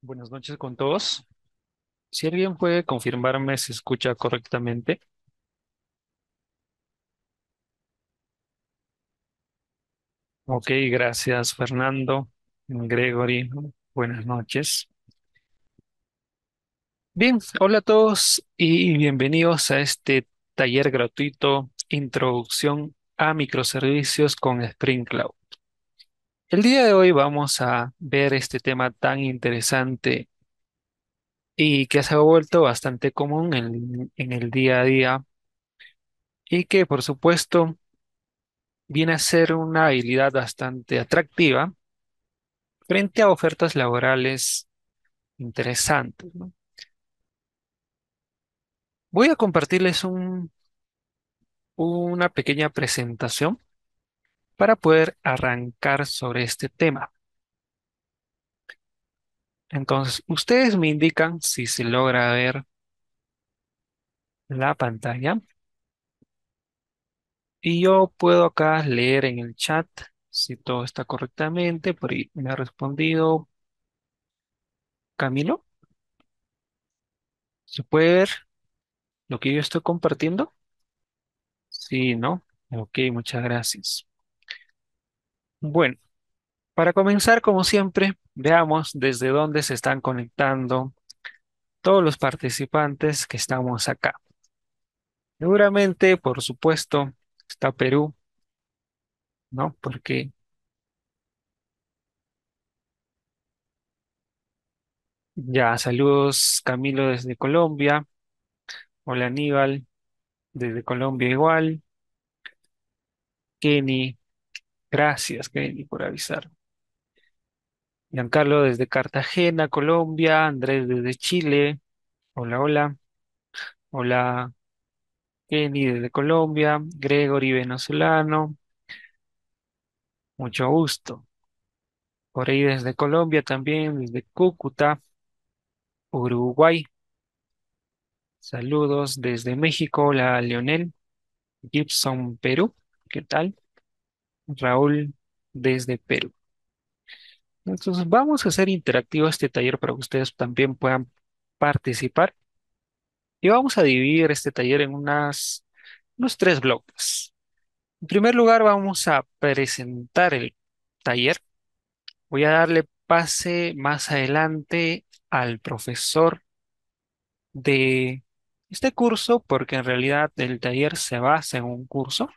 Buenas noches con todos. Si alguien puede confirmarme si escucha correctamente. Ok, gracias Fernando, Gregory, buenas noches. Bien, hola a todos y bienvenidos a este taller gratuito Introducción a microservicios con Spring Cloud. El día de hoy vamos a ver este tema tan interesante y que se ha vuelto bastante común en, el día a día y que por supuesto viene a ser una habilidad bastante atractiva frente a ofertas laborales interesantes. Voy a compartirles una pequeña presentación para poder arrancar sobre este tema. Entonces, ustedes me indican si se logra ver la pantalla. Y yo puedo acá leer en el chat si todo está correctamente. Por ahí me ha respondido Camilo. ¿Se puede ver lo que yo estoy compartiendo? Sí, ¿no? Ok, muchas gracias. Bueno, para comenzar, como siempre, veamos desde dónde se están conectando todos los participantes que estamos acá. Seguramente, por supuesto, está Perú, ¿no? Porque ya, saludos Camilo desde Colombia. Hola Aníbal, desde Colombia igual. Kenny Gracias, Kenny, por avisar. Giancarlo desde Cartagena, Colombia. Andrés desde Chile. Hola, hola. Hola, Kenny desde Colombia. Gregory venezolano. Mucho gusto. Por ahí desde Colombia también, desde Cúcuta, Uruguay. Saludos desde México. Hola, Leonel. Gibson, Perú. ¿Qué tal? Raúl desde Perú. Entonces vamos a hacer interactivo este taller para que ustedes también puedan participar. Y vamos a dividir este taller en unas, unos tres bloques. En primer lugar vamos a presentar el taller. Voy a darle pase más adelante al profesor de este curso porque en realidad el taller se basa en un curso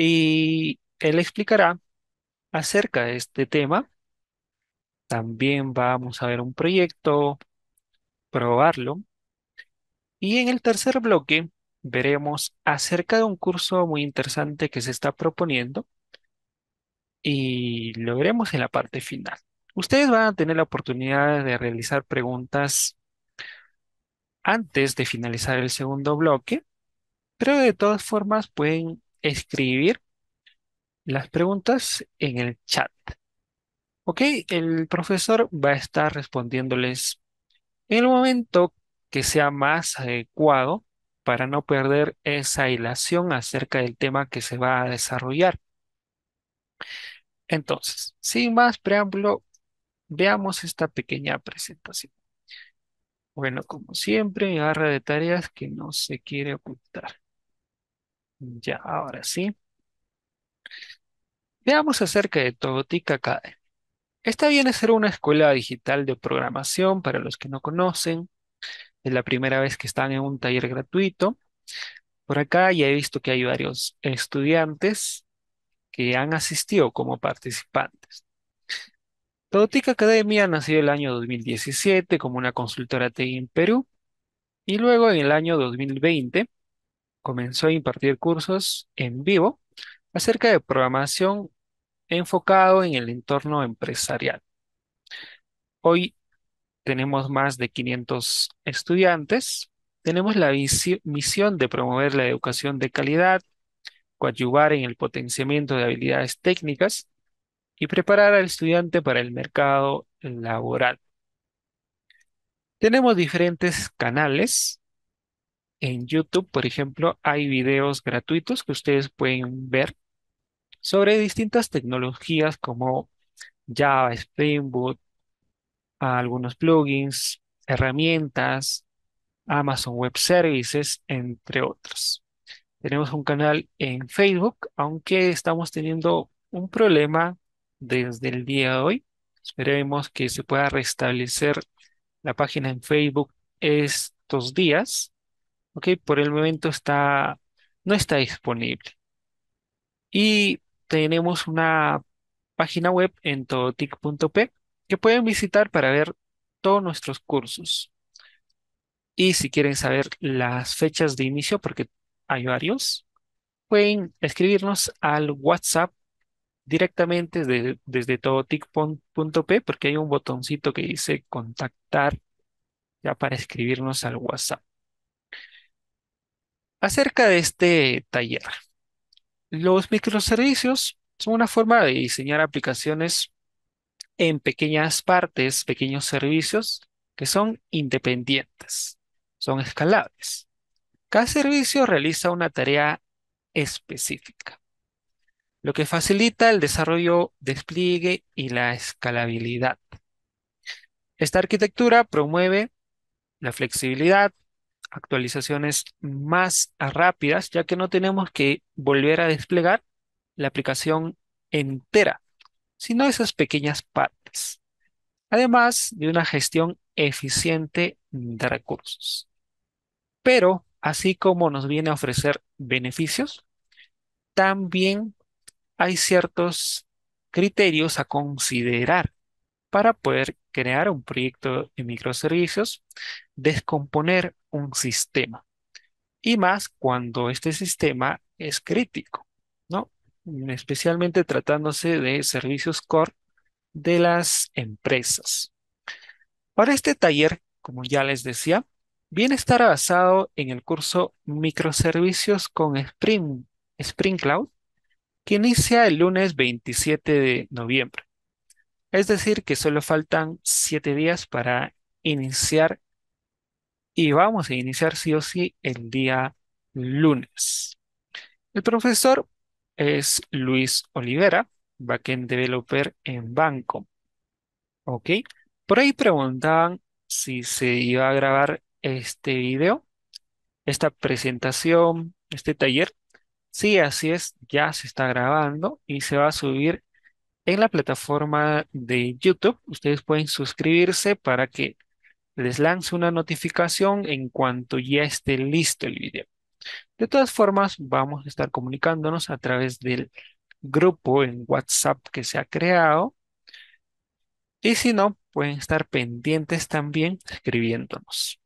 y él explicará acerca de este tema. También vamos a ver un proyecto, probarlo. Y en el tercer bloque veremos acerca de un curso muy interesante que se está proponiendo y lo veremos en la parte final. Ustedes van a tener la oportunidad de realizar preguntas antes de finalizar el segundo bloque, pero de todas formas pueden escribir las preguntas en el chat. Ok, el profesor va a estar respondiéndoles en el momento que sea más adecuado para no perder esa hilación acerca del tema que se va a desarrollar. Entonces, sin más preámbulo, veamos esta pequeña presentación. Bueno, como siempre, barra de tareas que no se quiere ocultar. Ya, ahora sí. Veamos acerca de todotica Academy. Esta viene a ser una escuela digital de programación para los que no conocen. Es la primera vez que están en un taller gratuito. Por acá ya he visto que hay varios estudiantes que han asistido como participantes. Todotica Academia nació el año 2017 como una consultora TI en Perú y luego en el año 2020 comenzó a impartir cursos en vivo acerca de programación enfocado en el entorno empresarial. Hoy tenemos más de 500 estudiantes. Tenemos la misión de promover la educación de calidad, coadyuvar en el potenciamiento de habilidades técnicas y preparar al estudiante para el mercado laboral. Tenemos diferentes canales en YouTube, por ejemplo, hay videos gratuitos que ustedes pueden ver sobre distintas tecnologías como Java, Spring Boot, algunos plugins, herramientas, Amazon Web Services, entre otros. Tenemos un canal en Facebook, aunque estamos teniendo un problema desde el día de hoy. Esperemos que se pueda restablecer la página en Facebook estos días Ok, por el momento está, no está disponible. Y tenemos una página web en todotic.p que pueden visitar para ver todos nuestros cursos. Y si quieren saber las fechas de inicio, porque hay varios, pueden escribirnos al WhatsApp directamente desde, desde todotic.p porque hay un botoncito que dice contactar ya para escribirnos al WhatsApp. Acerca de este taller, los microservicios son una forma de diseñar aplicaciones en pequeñas partes, pequeños servicios que son independientes, son escalables. Cada servicio realiza una tarea específica, lo que facilita el desarrollo, despliegue y la escalabilidad. Esta arquitectura promueve la flexibilidad, actualizaciones más rápidas, ya que no tenemos que volver a desplegar la aplicación entera, sino esas pequeñas partes. Además de una gestión eficiente de recursos. Pero, así como nos viene a ofrecer beneficios, también hay ciertos criterios a considerar para poder crear un proyecto de microservicios descomponer un sistema. Y más cuando este sistema es crítico, ¿no? Especialmente tratándose de servicios core de las empresas. Para este taller, como ya les decía, a estar basado en el curso Microservicios con Spring, Spring Cloud, que inicia el lunes 27 de noviembre. Es decir, que solo faltan siete días para iniciar y vamos a iniciar sí o sí el día lunes. El profesor es Luis Olivera, backend developer en Banco. ¿Ok? Por ahí preguntaban si se iba a grabar este video, esta presentación, este taller. Sí, así es, ya se está grabando y se va a subir en la plataforma de YouTube. Ustedes pueden suscribirse para que les lanzo una notificación en cuanto ya esté listo el video. De todas formas, vamos a estar comunicándonos a través del grupo en WhatsApp que se ha creado. Y si no, pueden estar pendientes también escribiéndonos.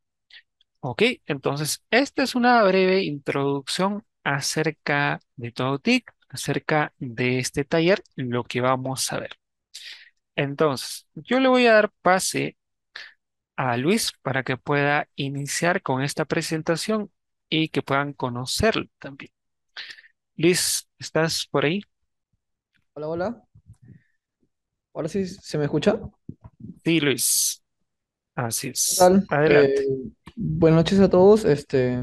Ok, entonces esta es una breve introducción acerca de todo TIC, acerca de este taller, lo que vamos a ver. Entonces, yo le voy a dar pase a Luis para que pueda iniciar con esta presentación y que puedan conocerlo también. Luis, ¿estás por ahí? Hola, hola. ¿Ahora sí se me escucha? Sí, Luis. Así es. Adelante. Eh, buenas noches a todos. Este,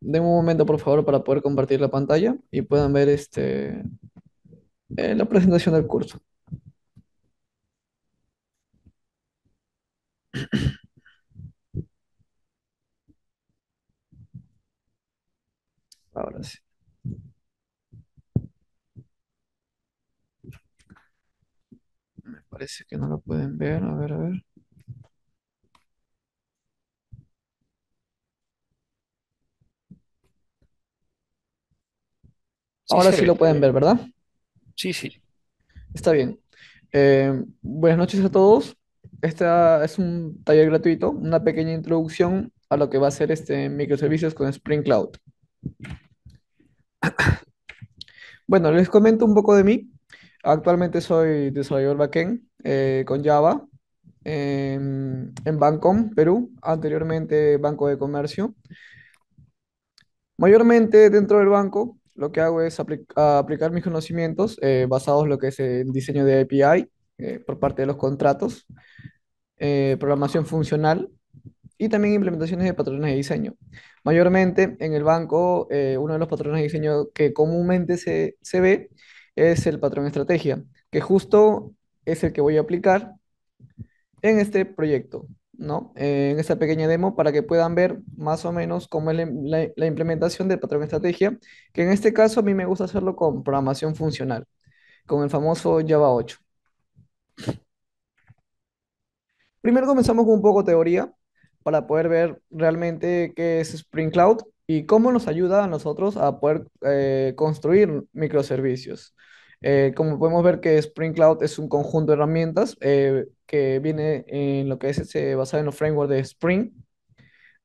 denme un momento, por favor, para poder compartir la pantalla y puedan ver este, eh, la presentación del curso. Ahora sí. Me parece que no lo pueden ver. A ver, a ver. Ahora sí, lo pueden ver, ¿verdad? Sí, sí. Está bien. Eh, buenas noches a todos. Este es un taller gratuito, una pequeña introducción a lo que va a ser este microservicios con Spring Cloud. Bueno, les comento un poco de mí. Actualmente soy desarrollador backend eh, con Java em, en Bancom, Perú, anteriormente Banco de Comercio. Mayormente dentro del banco, lo que hago es aplicar mis conocimientos eh, basados en lo que es el diseño de API eh, por parte de los contratos eh, programación funcional y también implementaciones de patrones de diseño. Mayormente en el banco, eh, uno de los patrones de diseño que comúnmente se, ve es el patrón estrategia, que justo es el que voy a aplicar en este proyecto, ¿no? Eh, en esta pequeña demo para que puedan ver más o menos cómo es la, implementación del patrón estrategia, que en este caso a mí me gusta hacerlo con programación funcional, con el famoso Java 8. Primero comenzamos con un poco de teoría para poder ver realmente qué es Spring Cloud y cómo nos ayuda a nosotros a poder eh, construir microservicios. Eh, como podemos ver que Spring Cloud es un conjunto de herramientas eh, que viene en lo que es se basa en los framework de Spring,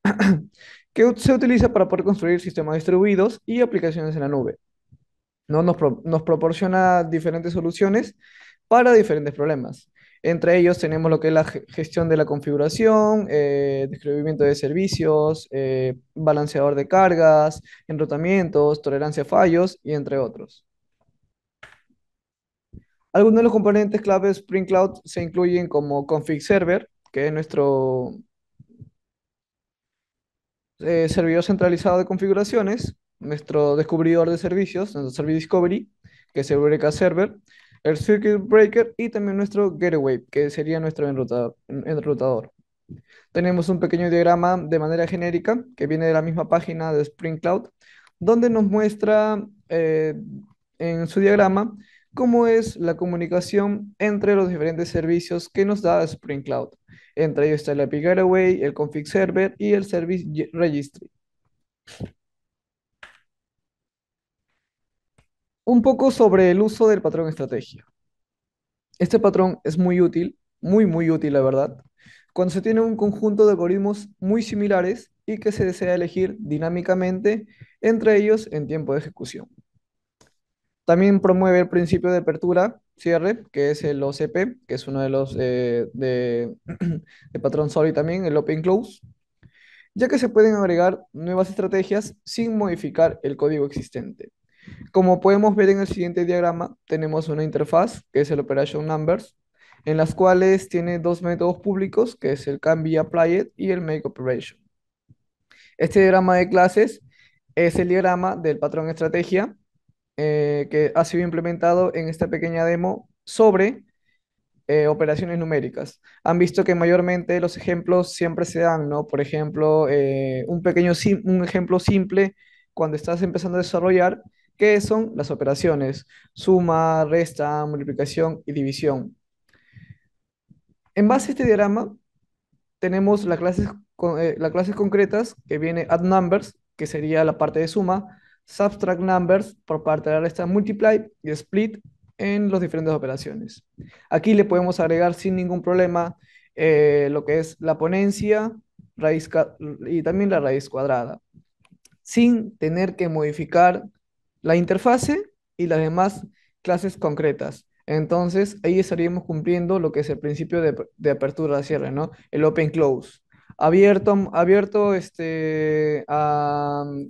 que se utiliza para poder construir sistemas distribuidos y aplicaciones en la nube. Nos, nos proporciona diferentes soluciones para diferentes problemas. Entre ellos tenemos lo que es la gestión de la configuración, eh, describimiento de servicios, eh, balanceador de cargas, enrutamientos, tolerancia a fallos y entre otros. Algunos de los componentes clave de Spring Cloud se incluyen como config server, que es nuestro eh, servidor centralizado de configuraciones, nuestro descubridor de servicios, nuestro Service Discovery, que es el Eureka Server, el Circuit Breaker y también nuestro gateway que sería nuestro enrutador. enrutador. Tenemos un pequeño diagrama de manera genérica que viene de la misma página de Spring Cloud, donde nos muestra eh, en su diagrama cómo es la comunicación entre los diferentes servicios que nos da Spring Cloud. Entre ellos está el API Gateway, el Config Server y el Service Registry. un poco sobre el uso del patrón estrategia. Este patrón es muy útil, muy, muy útil, la verdad, cuando se tiene un conjunto de algoritmos muy similares y que se desea elegir dinámicamente entre ellos en tiempo de ejecución. También promueve el principio de apertura, cierre, que es el OCP, que es uno de los eh, de, de patrón solid también, el Open Close, ya que se pueden agregar nuevas estrategias sin modificar el código existente. Como podemos ver en el siguiente diagrama, tenemos una interfaz, que es el Operation Numbers, en las cuales tiene dos métodos públicos, que es el cambia Applied y el Make Operation. Este diagrama de clases es el diagrama del patrón estrategia eh, que ha sido implementado en esta pequeña demo sobre eh, operaciones numéricas. Han visto que mayormente los ejemplos siempre se dan, ¿no? Por ejemplo, eh, un pequeño un ejemplo simple cuando estás empezando a desarrollar ¿Qué son las operaciones? Suma, resta, multiplicación y división. En base a este diagrama, tenemos las clases, eh, las clases concretas que viene add numbers, que sería la parte de suma, subtract numbers por parte de la resta multiply y split en las diferentes operaciones. Aquí le podemos agregar sin ningún problema eh, lo que es la ponencia raíz y también la raíz cuadrada, sin tener que modificar la interfase y las demás clases concretas. Entonces, ahí estaríamos cumpliendo lo que es el principio de, de apertura cierre, ¿no? El open close. Abierto, abierto este, a mm,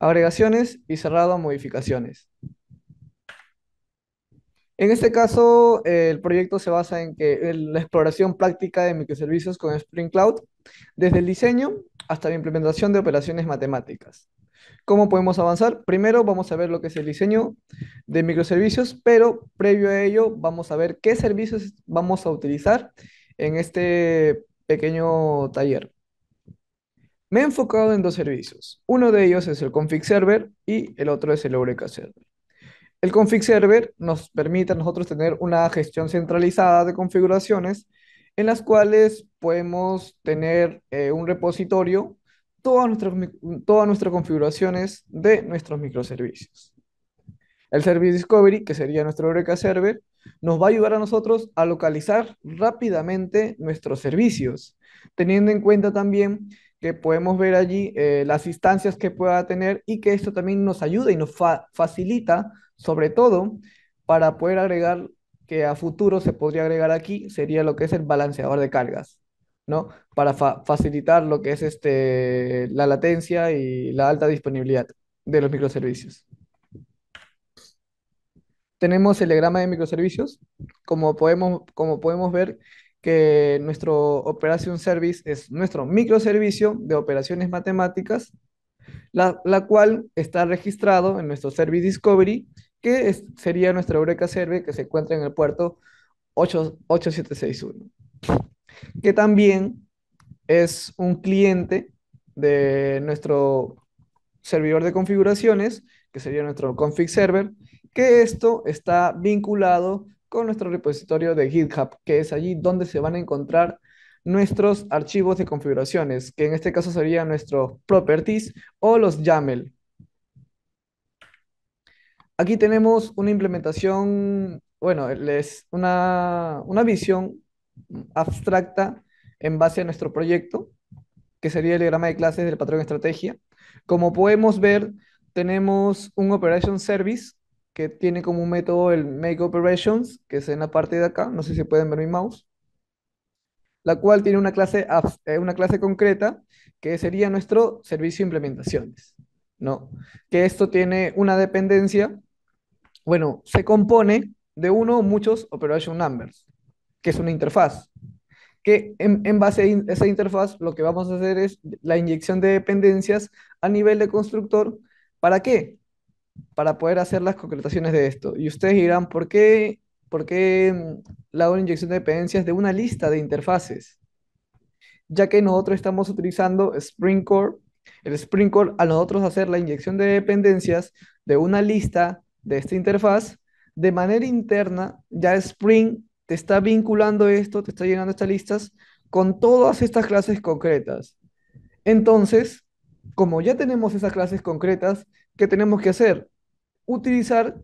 agregaciones y cerrado a modificaciones. En este caso, el proyecto se basa en que en la exploración práctica de microservicios con Spring Cloud, desde el diseño hasta la implementación de operaciones matemáticas. ¿Cómo podemos avanzar? Primero vamos a ver lo que es el diseño de microservicios, pero previo a ello vamos a ver qué servicios vamos a utilizar en este pequeño taller. Me he enfocado en dos servicios. Uno de ellos es el config server y el otro es el Eureka server. El config server nos permite a nosotros tener una gestión centralizada de configuraciones en las cuales podemos tener eh, un repositorio todas nuestras, todas nuestras configuraciones de nuestros microservicios. El Service Discovery, que sería nuestro Eureka Server, nos va a ayudar a nosotros a localizar rápidamente nuestros servicios, teniendo en cuenta también que podemos ver allí eh, las instancias que pueda tener y que esto también nos ayuda y nos facilita, sobre todo, para poder agregar que a futuro se podría agregar aquí, sería lo que es el balanceador de cargas. ¿no? Para facilitar lo que es este, la latencia y la alta disponibilidad de los microservicios. Tenemos el diagrama de microservicios. Como podemos, como podemos ver, que nuestro Operation Service es nuestro microservicio de operaciones matemáticas, la, cual está registrado en nuestro Service Discovery, que sería nuestra Eureka serve que se encuentra en el puerto 8761 que también es un cliente de nuestro servidor de configuraciones, que sería nuestro config server, que esto está vinculado con nuestro repositorio de GitHub, que es allí donde se van a encontrar nuestros archivos de configuraciones, que en este caso serían nuestros properties o los YAML. Aquí tenemos una implementación, bueno, les, una, una visión abstracta en base a nuestro proyecto, que sería el diagrama de clases del patrón estrategia. Como podemos ver, tenemos un Operation Service que tiene como método el Make Operations, que es en la parte de acá, no sé si pueden ver mi mouse, la cual tiene una clase, eh, una clase concreta que sería nuestro servicio implementaciones, ¿no? Que esto tiene una dependencia, bueno, se compone de uno o muchos Operation Numbers, que es una interfaz. Que en, base a esa interfaz lo que vamos a hacer es la inyección de dependencias a nivel de constructor. ¿Para qué? Para poder hacer las concretaciones de esto. Y ustedes dirán, ¿por qué, por qué mm, la inyección de dependencias de una lista de interfaces? Ya que nosotros estamos utilizando Spring Core el Spring Core, a nosotros hacer la inyección de dependencias de una lista de esta interfaz, de manera interna, ya Spring te está vinculando esto, te está llenando estas listas con todas estas clases concretas. Entonces, como ya tenemos esas clases concretas, ¿qué tenemos que hacer? Utilizar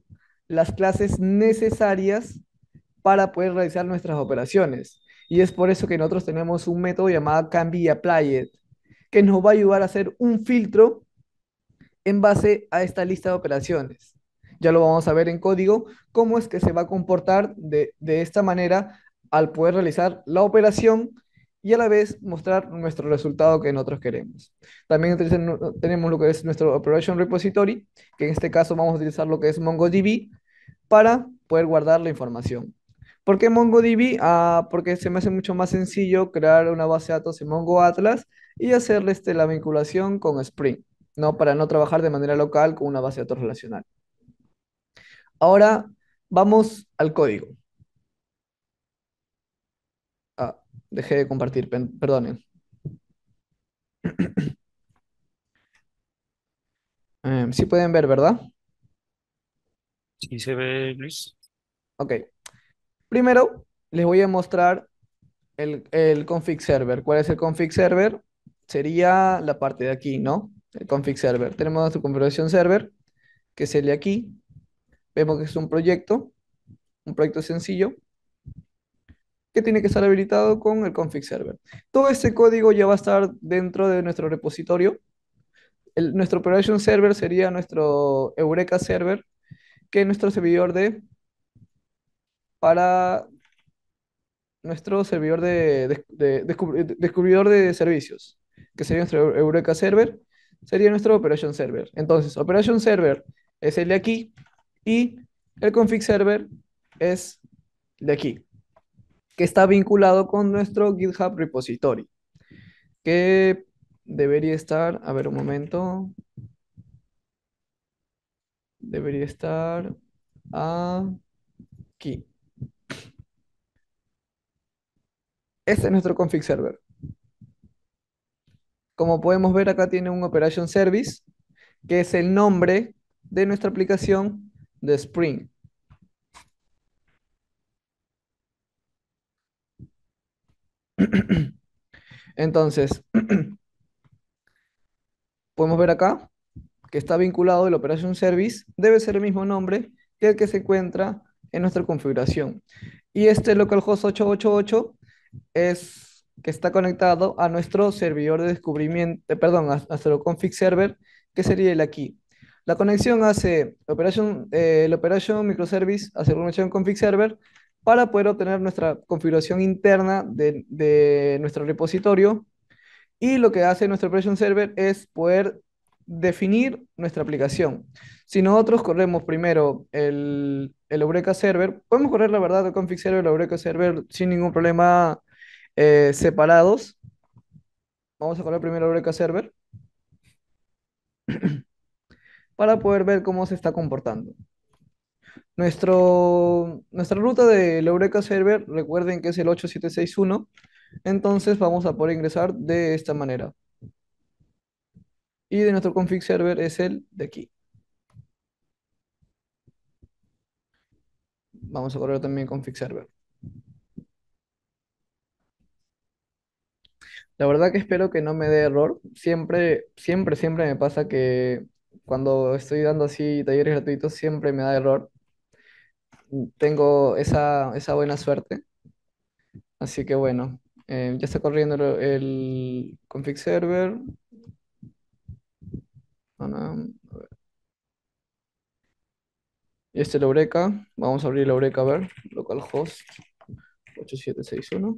las clases necesarias para poder realizar nuestras operaciones. Y es por eso que nosotros tenemos un método llamado Can Be que nos va a ayudar a hacer un filtro en base a esta lista de operaciones ya lo vamos a ver en código, cómo es que se va a comportar de, esta manera al poder realizar la operación y a la vez mostrar nuestro resultado que nosotros queremos. También tenemos lo que es nuestro Operation Repository, que en este caso vamos a utilizar lo que es MongoDB para poder guardar la información. ¿Por qué MongoDB? Ah, porque se me hace mucho más sencillo crear una base de datos en Mongo Atlas y hacerle este, la vinculación con Spring, ¿no? para no trabajar de manera local con una base de datos relacional. Ahora vamos al código. Ah, dejé de compartir, perdonen. Si eh, sí pueden ver, ¿verdad? Sí se ve, Luis. Ok. Primero, les voy a mostrar el, config server. ¿Cuál es el config server? Sería la parte de aquí, ¿no? El config server. Tenemos su configuración server, que sería aquí. Vemos que es un proyecto, un proyecto sencillo, que tiene que estar habilitado con el config server. Todo este código ya va a estar dentro de nuestro repositorio. nuestro operation server sería nuestro Eureka server, que es nuestro servidor de para nuestro servidor de, descubridor de servicios, que sería nuestro Eureka server, sería nuestro operation server. Entonces, operation server es el de aquí, y el config server es de aquí, que está vinculado con nuestro GitHub repository, que debería estar, a ver un momento, debería estar aquí. Este es nuestro config server. Como podemos ver acá tiene un operation service, que es el nombre de nuestra aplicación the spring. Entonces, podemos ver acá que está vinculado el Operation Service, debe ser el mismo nombre que el que se encuentra en nuestra configuración. Y este localhost 888 es que está conectado a nuestro servidor de descubrimiento, eh, perdón, a, nuestro config server, que sería el aquí. La conexión hace operación, eh, el Operation Microservice hace conexión config server para poder obtener nuestra configuración interna de, nuestro repositorio. Y lo que hace nuestro Operation Server es poder definir nuestra aplicación. Si nosotros corremos primero el, el Server, podemos correr la verdad el config server, el Eureka Server sin ningún problema eh, separados. Vamos a correr primero el Eureka Server. para poder ver cómo se está comportando. Nuestro, nuestra ruta de Eureka Server, recuerden que es el 8761, entonces vamos a poder ingresar de esta manera. Y de nuestro config server es el de aquí. Vamos a correr también config server. La verdad que espero que no me dé error. Siempre, siempre, siempre me pasa que cuando estoy dando así talleres gratuitos siempre me da error. Tengo esa, buena suerte. Así que bueno, eh, ya está corriendo el, config server. Ah, y este es Eureka. Vamos a abrir la Eureka a ver. Localhost 8761.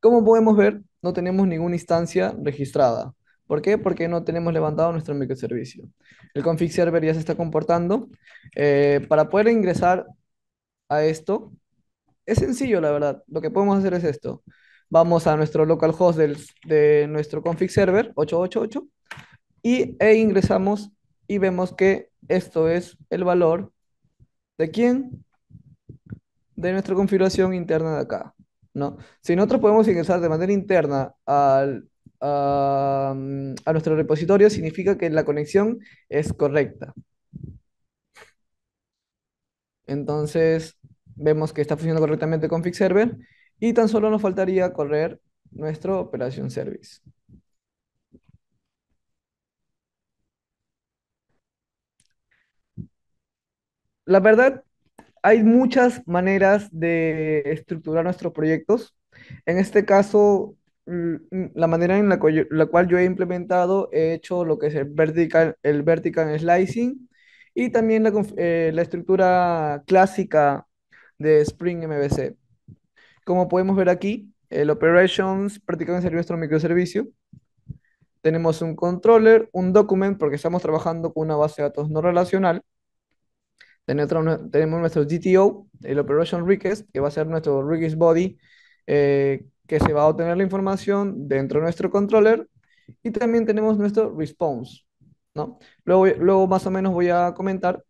Como podemos ver, no tenemos ninguna instancia registrada. ¿Por qué? Porque no tenemos levantado nuestro microservicio. El config server ya se está comportando. Eh, para poder ingresar a esto, es sencillo, la verdad. Lo que podemos hacer es esto. Vamos a nuestro localhost de nuestro config server 888 y, e ingresamos y vemos que esto es el valor de quién? De nuestra configuración interna de acá. ¿no? Si nosotros podemos ingresar de manera interna al a, nuestro repositorio significa que la conexión es correcta. Entonces, vemos que está funcionando correctamente con Fix Server y tan solo nos faltaría correr nuestro Operation Service. La verdad, hay muchas maneras de estructurar nuestros proyectos. En este caso, Mm, mm, la manera en la cual, yo, la cual, yo, he implementado, he hecho lo que es el vertical, el vertical slicing y también la, eh, la estructura clásica de Spring MVC. Como podemos ver aquí, el operations prácticamente sería nuestro microservicio. Tenemos un controller, un document, porque estamos trabajando con una base de datos no relacional. Tenemos, tenemos nuestro GTO, el operation request, que va a ser nuestro request body, eh, que se va a obtener la información dentro de nuestro controller y también tenemos nuestro response, ¿no? Luego, luego más o menos voy a comentar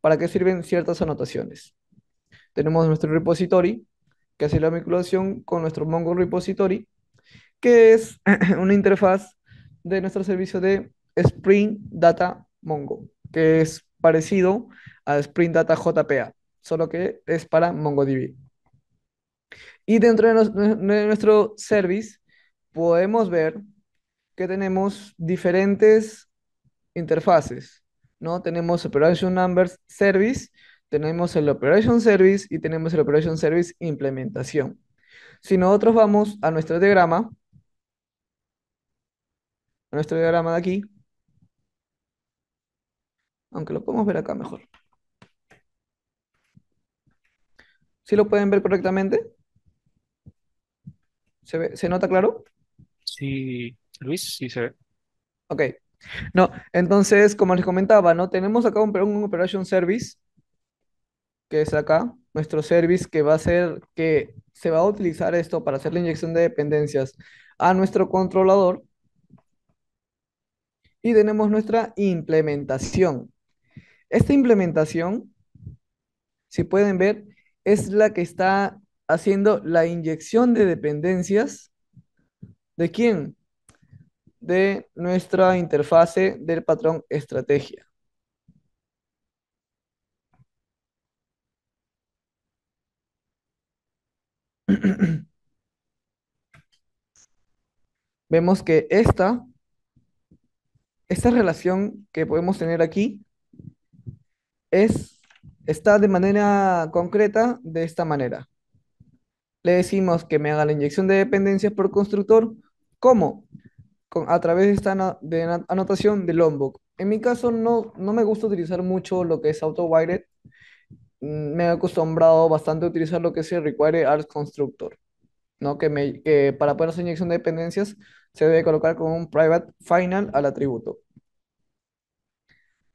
para qué sirven ciertas anotaciones. Tenemos nuestro repository, que hace la vinculación con nuestro Mongo repository, que es una interfaz de nuestro servicio de Spring Data Mongo, que es parecido a Spring Data JPA, solo que es para MongoDB. Y dentro de, nuestro service podemos ver que tenemos diferentes interfaces, ¿no? Tenemos Operation Numbers Service, tenemos el Operation Service y tenemos el Operation Service Implementación. Si nosotros vamos a nuestro diagrama, a nuestro diagrama de aquí, aunque lo podemos ver acá mejor. Si lo pueden ver correctamente? ¿Se, nota claro? Sí, Luis, sí se ve. Ok. No, entonces, como les comentaba, ¿no? Tenemos acá un, un Operation Service, que es acá, nuestro service que va a ser, que se va a utilizar esto para hacer la inyección de dependencias a nuestro controlador. Y tenemos nuestra implementación. Esta implementación, si pueden ver, es la que está haciendo la inyección de dependencias. ¿De quién? De nuestra interfase del patrón estrategia. Vemos que esta, esta relación que podemos tener aquí es, está de manera concreta de esta manera le decimos que me haga la inyección de dependencias por constructor. ¿Cómo? Con, a través de esta anotación de Lombok. En mi caso no, me gusta utilizar mucho lo que es auto-wired. Mm, me he acostumbrado bastante a utilizar lo que se requiere require arts constructor. ¿no? Que, me, para poder hacer inyección de dependencias se debe colocar con un private final al atributo.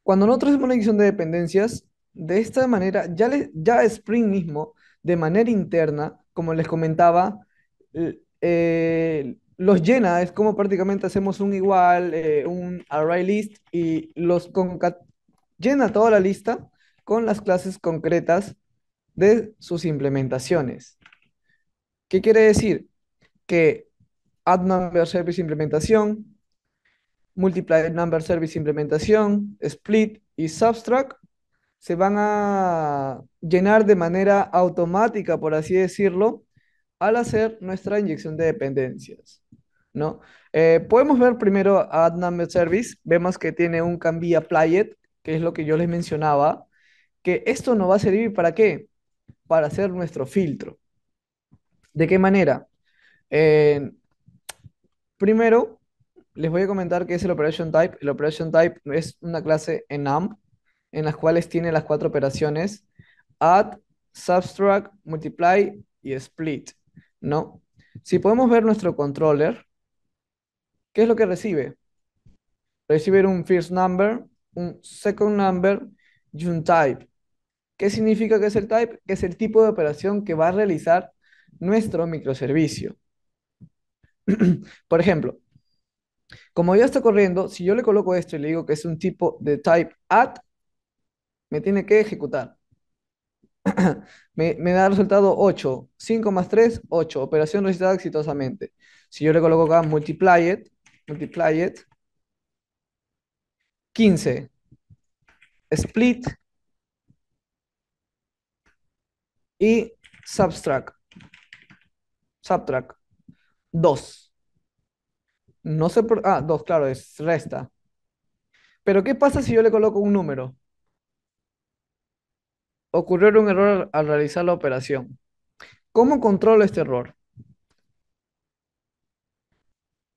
Cuando nosotros hacemos la inyección de dependencias, de esta manera ya, le, ya Spring mismo, de manera interna, como les comentaba, eh, los llena, es como prácticamente hacemos un igual, eh, un array list y los llena toda la lista con las clases concretas de sus implementaciones. ¿Qué quiere decir? Que add number service implementación, multiply number service implementación, split y subtract se van a llenar de manera automática, por así decirlo, al hacer nuestra inyección de dependencias. ¿no? Eh, podemos ver primero a vemos que tiene un cambio que es lo que yo les mencionaba, que esto nos va a servir para qué? Para hacer nuestro filtro. ¿De qué manera? primero, les voy a comentar qué es el Operation Type. El Operation Type es una clase en AMP en las cuales tiene las cuatro operaciones add, subtract, multiply y split, ¿no? Si podemos ver nuestro controller, ¿qué es lo que recibe? Recibe un first number, un second number y un type. ¿Qué significa que es el type? Que es el tipo de operación que va a realizar nuestro microservicio. Por ejemplo, como ya está corriendo, si yo le coloco esto y le digo que es un tipo de type add me tiene que ejecutar. me, da el resultado 8. 5 más 3, 8. Operación realizada exitosamente. Si yo le coloco acá multiply it, multiply it, 15. Split y subtract. Subtract. 2. No sé por... Ah, 2, claro, es resta. Pero ¿qué pasa si yo le coloco un número? ocurrió un error al realizar la operación. ¿Cómo controlo este error?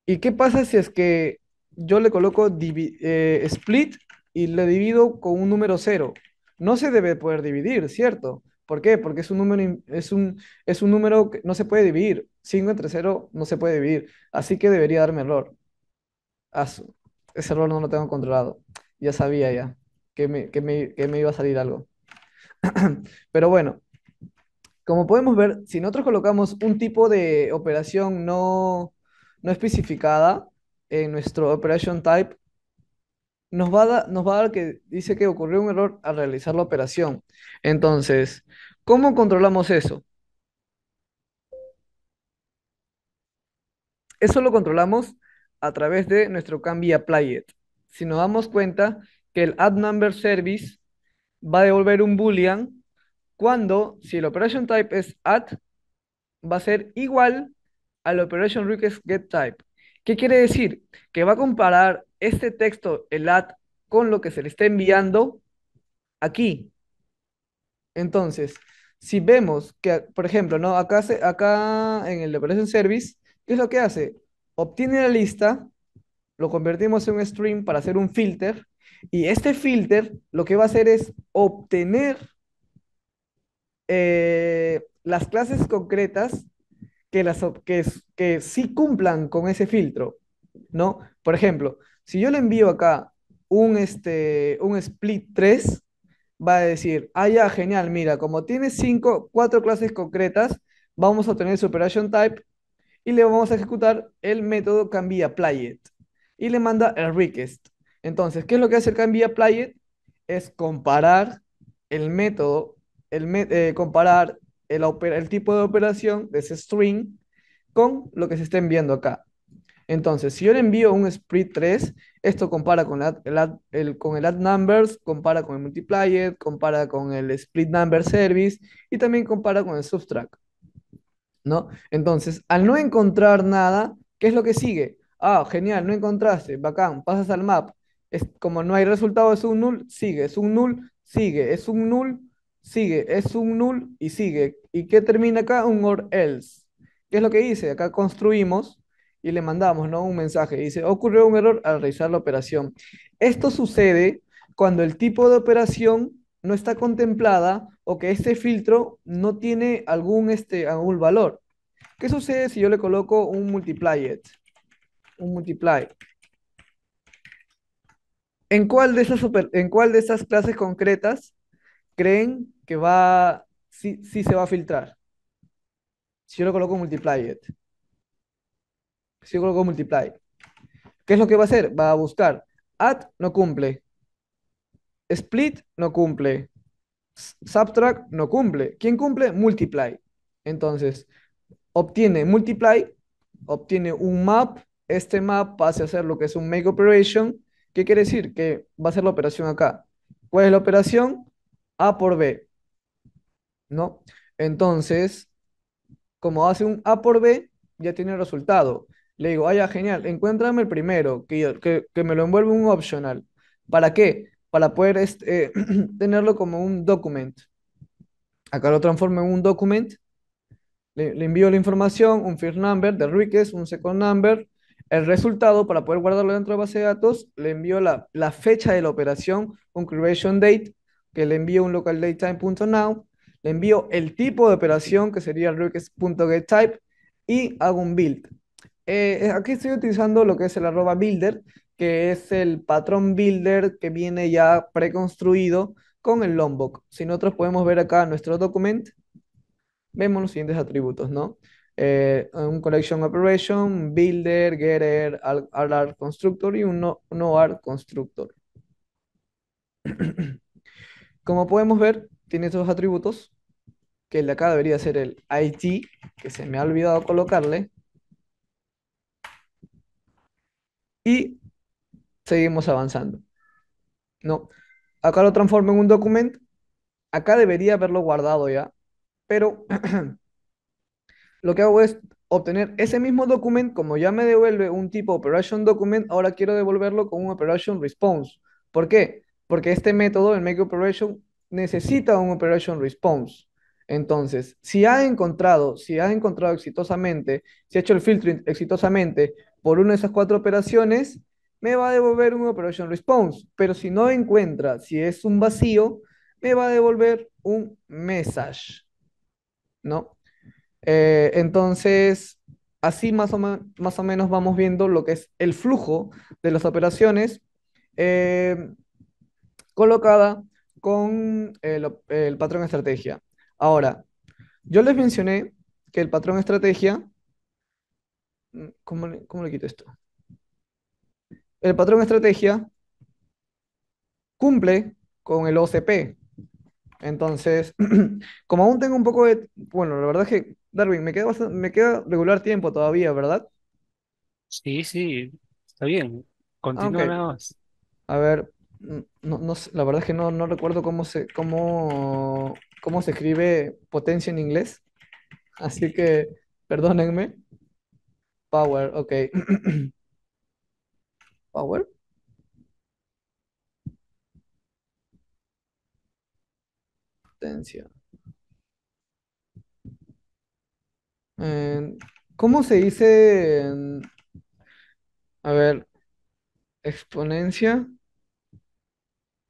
¿Y qué pasa si es que yo le coloco eh, split y le divido con un número cero? No se debe poder dividir, ¿cierto? ¿Por qué? Porque es un número, es un, es un número que no se puede dividir. 5 entre 0 no se puede dividir. Así que debería darme error. Ah, ese error no lo tengo controlado. Ya sabía ya que me iba a salir algo. Pero bueno, como podemos ver, si nosotros colocamos un tipo de operación no, especificada en nuestro operation type, nos va, a nos va a dar que dice que ocurrió un error al realizar la operación. Entonces, ¿cómo controlamos eso? Eso lo controlamos a través de nuestro cambio apply Si nos damos cuenta que el add number service va a devolver un boolean cuando, si el operation type es at, va a ser igual al operation request get type. ¿Qué quiere decir? Que va a comparar este texto, el at, con lo que se le está enviando aquí. Entonces, si vemos que, por ejemplo, ¿no? acá, se, acá en el operation service, ¿qué es lo que hace? Obtiene la lista, lo convertimos en un stream para hacer un filter, y este filter lo que va a hacer es obtener eh, las clases concretas que, las, que, sí cumplan con ese filtro, ¿no? Por ejemplo, si yo le envío acá un, este, un split 3, va a decir, ah, ya, genial, mira, como tiene cinco, cuatro clases concretas, vamos a obtener su operation type y le vamos a ejecutar el método cambia play it y le manda el request. Entonces, ¿qué es lo que hace el en vía Es comparar el método, el eh, comparar el, tipo de operación de ese string con lo que se está enviando acá. Entonces, si yo le envío un split 3, esto compara con, el, con el add numbers, compara con el multiplier, compara con el split number service y también compara con el subtract. ¿No? Entonces, al no encontrar nada, ¿qué es lo que sigue? Ah, genial, no encontraste, bacán, pasas al map como no hay resultado, es un null, sigue, es un null, sigue, es un null, sigue, es un null y sigue. ¿Y qué termina acá? Un or else. ¿Qué es lo que dice? Acá construimos y le mandamos ¿no? un mensaje. Dice, ocurrió un error al realizar la operación. Esto sucede cuando el tipo de operación no está contemplada o que este filtro no tiene algún, este, algún valor. ¿Qué sucede si yo le coloco un it? Un multiply. ¿en cuál de esas, clases concretas creen que va, sí, se va a filtrar? Si yo lo coloco multiply it. Si yo coloco multiply. ¿Qué es lo que va a hacer? Va a buscar. Add no cumple. Split no cumple. Subtract no cumple. ¿Quién cumple? Multiply. Entonces, obtiene multiply, obtiene un map. Este map pasa a hacer lo que es un make operation ¿Qué quiere decir? Que va a ser la operación acá. ¿Cuál es la operación? A por B. ¿No? Entonces, como hace un A por B, ya tiene el resultado. Le digo, vaya ah, genial, encuéntrame el primero, que, que, me lo envuelve un optional. ¿Para qué? Para poder este, eh, tenerlo como un document. Acá lo transformo en un document. Le, envío la información, un first number de request, un second number, el resultado, para poder guardarlo dentro de base de datos, le envío la, fecha de la operación, un creation date, que le envío un local datetime.now, le envío el tipo de operación, que sería el request.getType, y hago un build. Eh, eh, aquí estoy utilizando lo que es el arroba builder, que es el patrón builder que viene ya preconstruido con el lombok. Si nosotros podemos ver acá nuestro documento, vemos los siguientes atributos, ¿no? Eh, un collection operation, builder, getter, art constructor y un no, art constructor. Como podemos ver, tiene estos atributos, que el de acá debería ser el IT, que se me ha olvidado colocarle. Y seguimos avanzando. No, acá lo transformo en un documento. Acá debería haberlo guardado ya, pero lo que hago es obtener ese mismo document, como ya me devuelve un tipo operation document, ahora quiero devolverlo con un operation response. ¿Por qué? Porque este método, el make operation, necesita un operation response. Entonces, si ha encontrado, si ha encontrado exitosamente, si ha hecho el filtering exitosamente por una de esas cuatro operaciones, me va a devolver un operation response. Pero si no encuentra, si es un vacío, me va a devolver un message. ¿No? Eh, entonces, así más o, más o, menos vamos viendo lo que es el flujo de las operaciones eh, colocada con eh, el, patrón estrategia. Ahora, yo les mencioné que el patrón estrategia, mm, ¿cómo cómo le quito esto? El patrón estrategia cumple con el OCP. Entonces, como aún tengo un poco de, bueno, la verdad es que Darwin, me queda, regular tiempo todavía, ¿verdad? Sí, sí, está bien. Continúa nada más. A ver, la verdad es que no, recuerdo cómo se, cómo, cómo se escribe potencia en inglés, así que perdónenme. Power, ok. Power, potencia. Eh, ¿Cómo se dice? A ver, exponencia.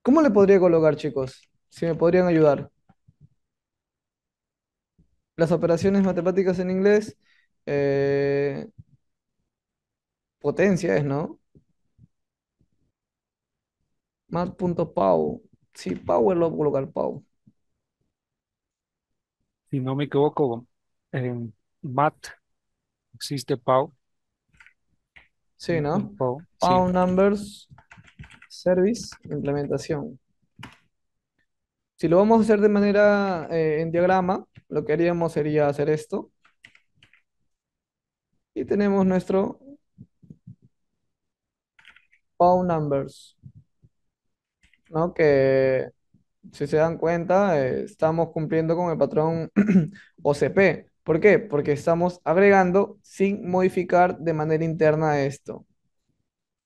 ¿Cómo le podría colocar, chicos? Si me podrían ayudar. Las operaciones matemáticas en inglés, eh, potencia es, ¿no? Mat.pau. Sí, power lo voy a colocar, Pau. Si no me equivoco, En MAT existe Pau. Sí, ¿no? Pau, Numbers Service, implementación. Si lo vamos a hacer de manera eh, en diagrama, lo que haríamos sería hacer esto. Y tenemos nuestro Pau Numbers. ¿No? Que si se dan cuenta, eh, estamos cumpliendo con el patrón OCP. ¿Por qué? Porque estamos agregando sin modificar de manera interna esto.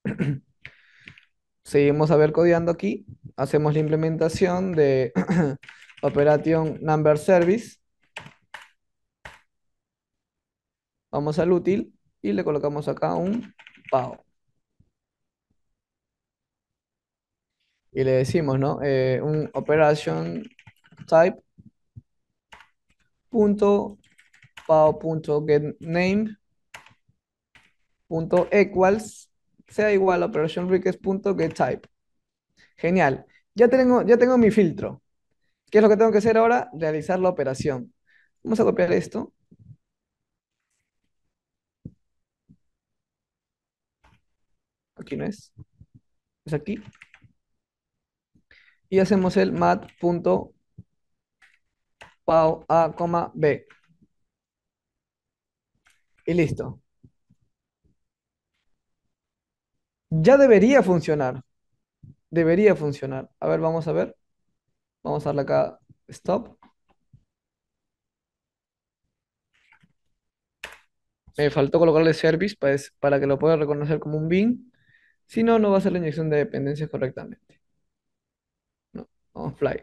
Seguimos a ver codeando aquí. Hacemos la implementación de Operation Number Service. Vamos al útil y le colocamos acá un PAO. y le decimos, ¿no? Eh, un operation type punto pao.getName.equals sea igual a operationRequest.getType. Genial. Ya tengo, ya tengo mi filtro. ¿Qué es lo que tengo que hacer ahora? Realizar la operación. Vamos a copiar esto. Aquí no es. Es aquí. Y hacemos el pao a, b. Y listo. Ya debería funcionar. Debería funcionar. A ver, vamos a ver. Vamos a darle acá stop. Me faltó colocarle service para, para que lo pueda reconocer como un bin. Si no, no va a ser la inyección de dependencias correctamente. No, vamos fly.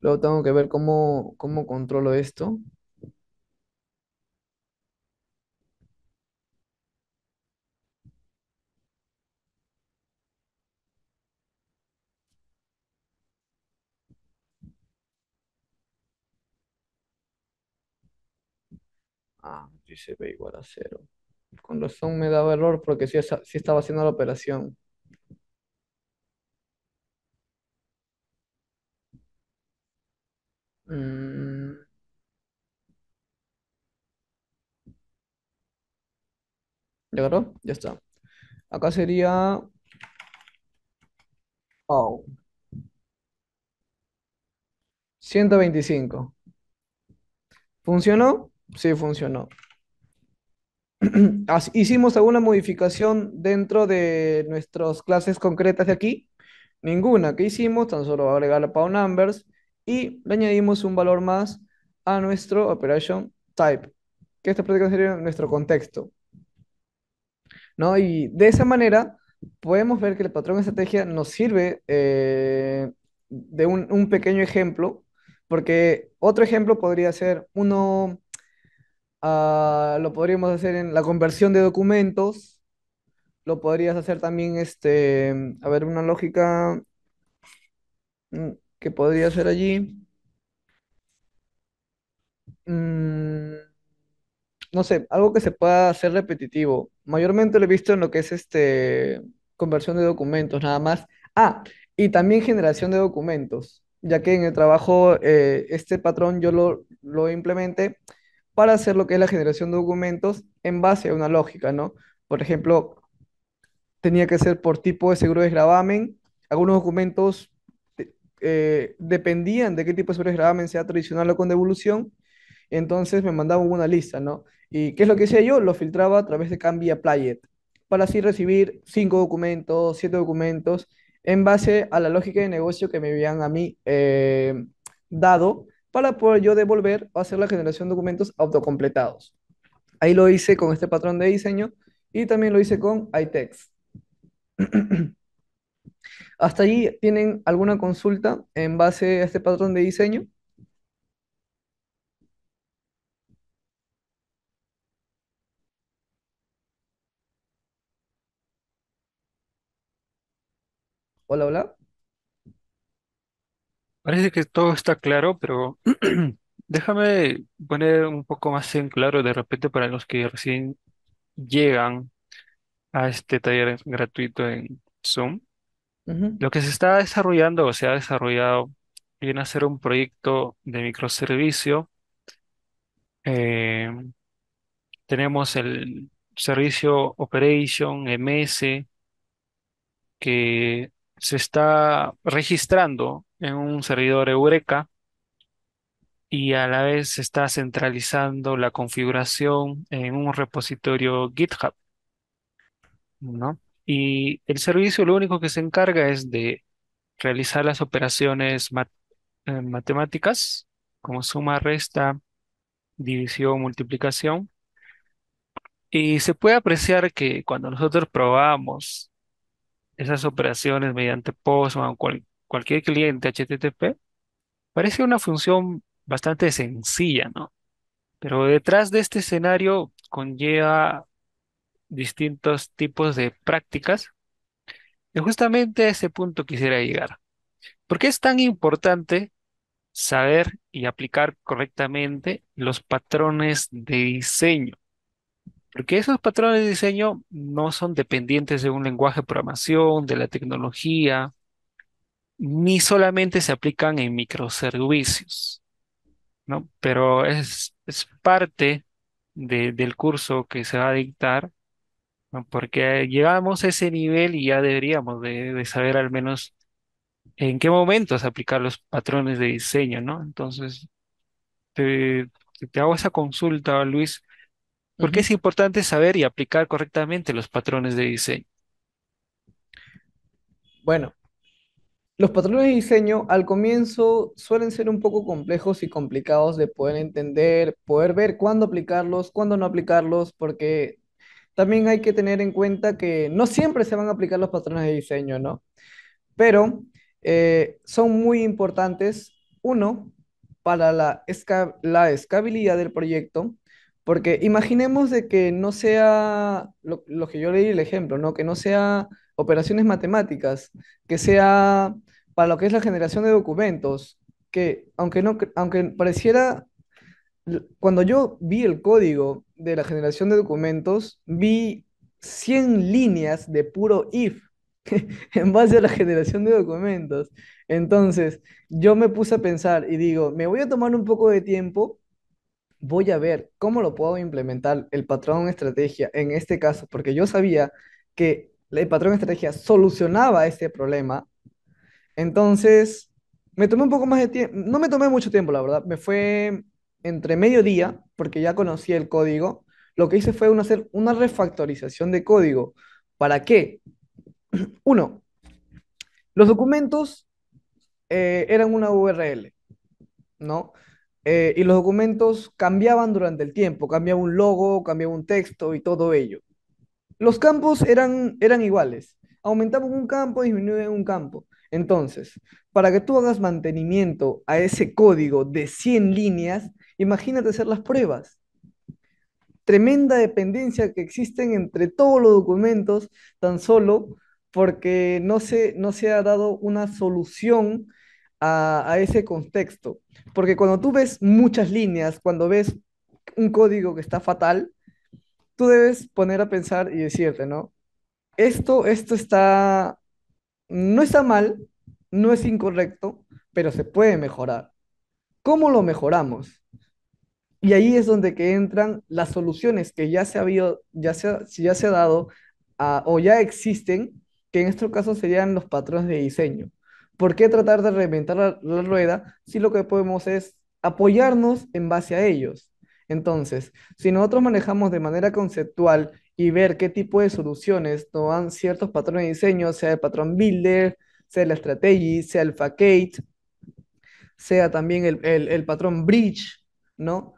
Luego tengo que ver cómo, controlo esto. Ah, dice ve igual a cero. Con razón me daba error porque si sí estaba haciendo la operación. ¿Ya mm. Ya está. Acá sería... Oh. 125. ¿Funcionó? Sí, funcionó. Ah, ¿Hicimos alguna modificación dentro de nuestras clases concretas de aquí? Ninguna. que hicimos? Tan solo agregar Power numbers y le añadimos un valor más a nuestro operation type, que esta práctica sería nuestro contexto. Y de esa manera podemos ver que el patrón estrategia nos sirve eh, de un, pequeño ejemplo, porque otro ejemplo podría ser uno, ah, lo podríamos hacer en la conversión de documentos, lo podrías hacer también, este, a ver, una lógica, mm, que podría ser allí? Mm, no sé, algo que se pueda hacer repetitivo. Mayormente lo he visto en lo que es este conversión de documentos, nada más. Ah, y también generación de documentos, ya que en el trabajo eh, este patrón yo lo, lo implementé para hacer lo que es la generación de documentos en base a una lógica, ¿no? Por ejemplo, tenía que ser por tipo de seguro de gravamen. Algunos documentos eh, dependían de qué tipo de sobres sea tradicional o con devolución, entonces me mandaban una lista, ¿no? ¿Y qué es lo que hacía yo? Lo filtraba a través de Cambia Playet, para así recibir cinco documentos, siete documentos, en base a la lógica de negocio que me habían a mí eh, dado para poder yo devolver o hacer la generación de documentos autocompletados. Ahí lo hice con este patrón de diseño y también lo hice con iText. E ¿Hasta allí tienen alguna consulta en base a este patrón de diseño? Hola, hola. Parece que todo está claro, pero déjame poner un poco más en claro de repente para los que recién llegan a este taller gratuito en Zoom. Lo que se está desarrollando o se ha desarrollado viene a ser un proyecto de microservicio. Em, tenemos el servicio Operation MS que se está registrando en un servidor Eureka y a la vez se está centralizando la configuración en un repositorio GitHub, ¿no? Y el servicio lo único que se encarga es de realizar las operaciones eh, matemáticas, como suma, resta, división, multiplicación. Y se puede apreciar que cuando nosotros probamos esas operaciones mediante Postman o cualquier cliente HTTP, parece una función bastante sencilla, ¿no? Pero detrás de este escenario conlleva distintos tipos de prácticas. Y justamente a ese punto quisiera llegar. ¿Por qué es tan importante saber y aplicar correctamente los patrones de diseño? Porque esos patrones de diseño no son dependientes de un lenguaje de programación, de la tecnología, ni solamente se aplican en microservicios, ¿no? Pero es, es parte del curso que se va a dictar porque llegamos a ese nivel y ya deberíamos de, saber al menos en qué momentos aplicar los patrones de diseño, ¿no? Entonces, te, hago esa consulta, Luis, porque qué es importante saber y aplicar correctamente los patrones de diseño. Bueno, los patrones de diseño al comienzo suelen ser un poco complejos y complicados de poder entender, poder ver cuándo aplicarlos, cuándo no aplicarlos, porque también hay que tener en cuenta que no siempre se van a aplicar los patrones de diseño, ¿no? Pero eh, son muy importantes, uno, para la, la escabilidad del proyecto, porque imaginemos de que no sea, lo, que yo leí el ejemplo, ¿no? Que no sea operaciones matemáticas, que sea para lo que es la generación de documentos, que aunque, no, aunque pareciera cuando yo vi el código de la generación de documentos, vi 100 líneas de puro if en base a la generación de documentos. Entonces, yo me puse a pensar y digo, me voy a tomar un poco de tiempo, voy a ver cómo lo puedo implementar el patrón estrategia en este caso, porque yo sabía que el patrón estrategia solucionaba este problema. Entonces, me tomé un poco más de tiempo, no me tomé mucho tiempo, la verdad, me fue entre mediodía, porque ya conocí el código, lo que hice fue una, hacer una refactorización de código. ¿Para qué? Uno, los documentos eh, eran una URL, ¿no? Eh, y los documentos cambiaban durante el tiempo, cambiaba un logo, cambiaba un texto y todo ello. Los campos eran, eran iguales, aumentaban un campo, disminuían un campo. Entonces, para que tú hagas mantenimiento a ese código de 100 líneas, Imagínate hacer las pruebas. Tremenda dependencia que existen entre todos los documentos, tan solo porque no se, no se ha dado una solución a, ese contexto. Porque cuando tú ves muchas líneas, cuando ves un código que está fatal, tú debes poner a pensar y decirte, ¿no? Esto, esto está, no está mal, no es incorrecto, pero se puede mejorar. ¿Cómo lo mejoramos? Y ahí es donde que entran las soluciones que ya se, habido ya ya se ha dado ah, o ya existen, que en este caso serían los patrones de diseño. ¿Por qué tratar de reinventar la, rueda si lo que podemos es apoyarnos en base a ellos? Entonces, si nosotros manejamos de manera conceptual y ver qué tipo de soluciones toman dan ciertos patrones de diseño, sea el patrón builder, sea la estrategia, sea el facade, sea también el, el patrón bridge, ¿no?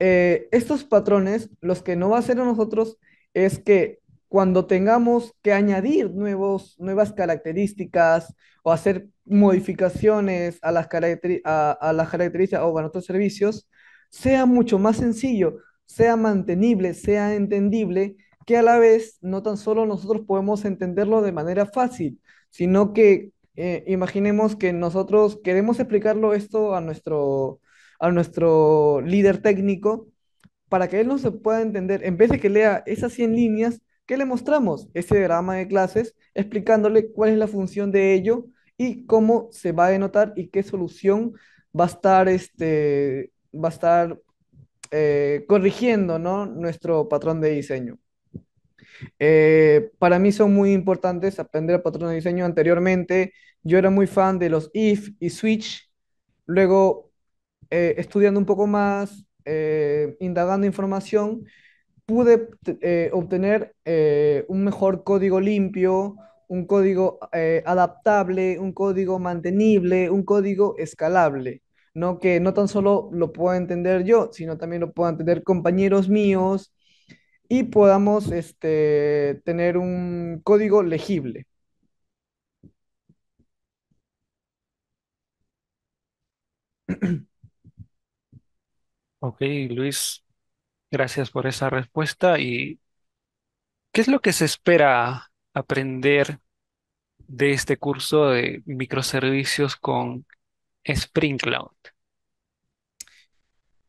Eh, estos patrones, los que no va a hacer a nosotros es que cuando tengamos que añadir nuevos, nuevas características o hacer modificaciones a las, a, las características o a nuestros servicios, sea mucho más sencillo, sea mantenible, sea entendible, que a la vez no tan solo nosotros podemos entenderlo de manera fácil, sino que eh, imaginemos que nosotros queremos explicarlo esto a nuestro, a nuestro líder técnico para que él no se pueda entender. En vez de que lea esas 100 líneas, ¿qué le mostramos? Ese diagrama de clases explicándole cuál es la función de ello y cómo se va a denotar y qué solución va a estar, este, va a estar eh, corrigiendo ¿no? nuestro patrón de diseño. Eh, para mí son muy importantes aprender el patrón de diseño. Anteriormente yo era muy fan de los if y switch. Luego eh, estudiando un poco más, eh, indagando información, pude eh, obtener un mejor código limpio, un código adaptable, un código mantenible, un código escalable. ¿no? que no tan solo lo pueda entender yo, sino también lo puedan entender compañeros míos y podamos este, tener un código legible. Ok, Luis, gracias por esa respuesta. ¿Y qué es lo que se espera aprender de este curso de microservicios con Spring Cloud?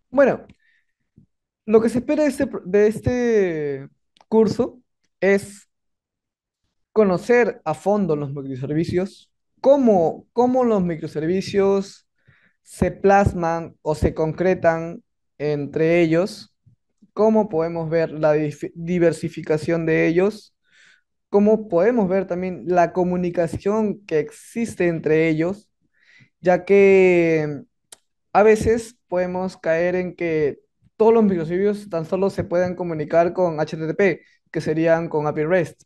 Bueno, lo que se espera este de este, curso es conocer a fondo los microservicios, cómo los microservicios se plasman o se concretan entre ellos, cómo podemos ver la diversificación de ellos, cómo podemos ver también la comunicación que existe entre ellos, ya que a veces podemos caer en que todos los microservicios tan solo se pueden comunicar con HTTP, que serían con API REST.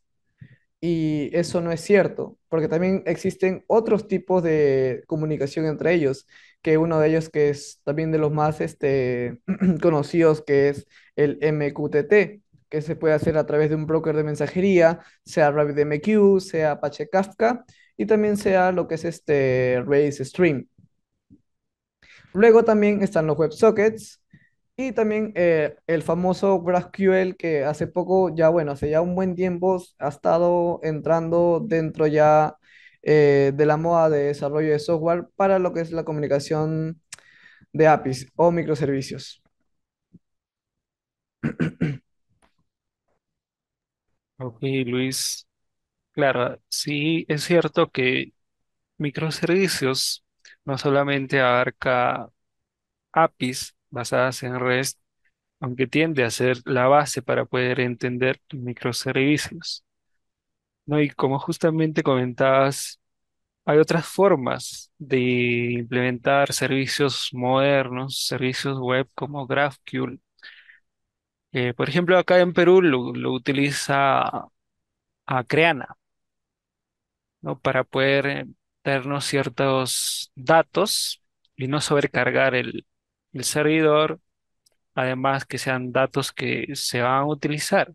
Y eso no es cierto, porque también existen otros tipos de comunicación entre ellos, que uno de ellos que es también de los más este, conocidos, que es el MQTT, que se puede hacer a través de un broker de mensajería, sea RabbitMQ, sea Apache Kafka, y también sea lo que es este Race Stream. Luego también están los WebSockets y también eh, el famoso GraphQL que hace poco, ya bueno, hace ya un buen tiempo ha estado entrando dentro ya eh, de la moda de desarrollo de software para lo que es la comunicación de APIs o microservicios. Ok, Luis. Claro, sí es cierto que microservicios no solamente abarca APIs basadas en REST, aunque tiende a ser la base para poder entender microservicios. ¿no? Y como justamente comentabas, hay otras formas de implementar servicios modernos, servicios web como GraphQL. Eh, por ejemplo, acá en Perú lo, utiliza a Creana, Para poder tener ciertos datos y no sobrecargar el servidor, además que sean datos que se van a utilizar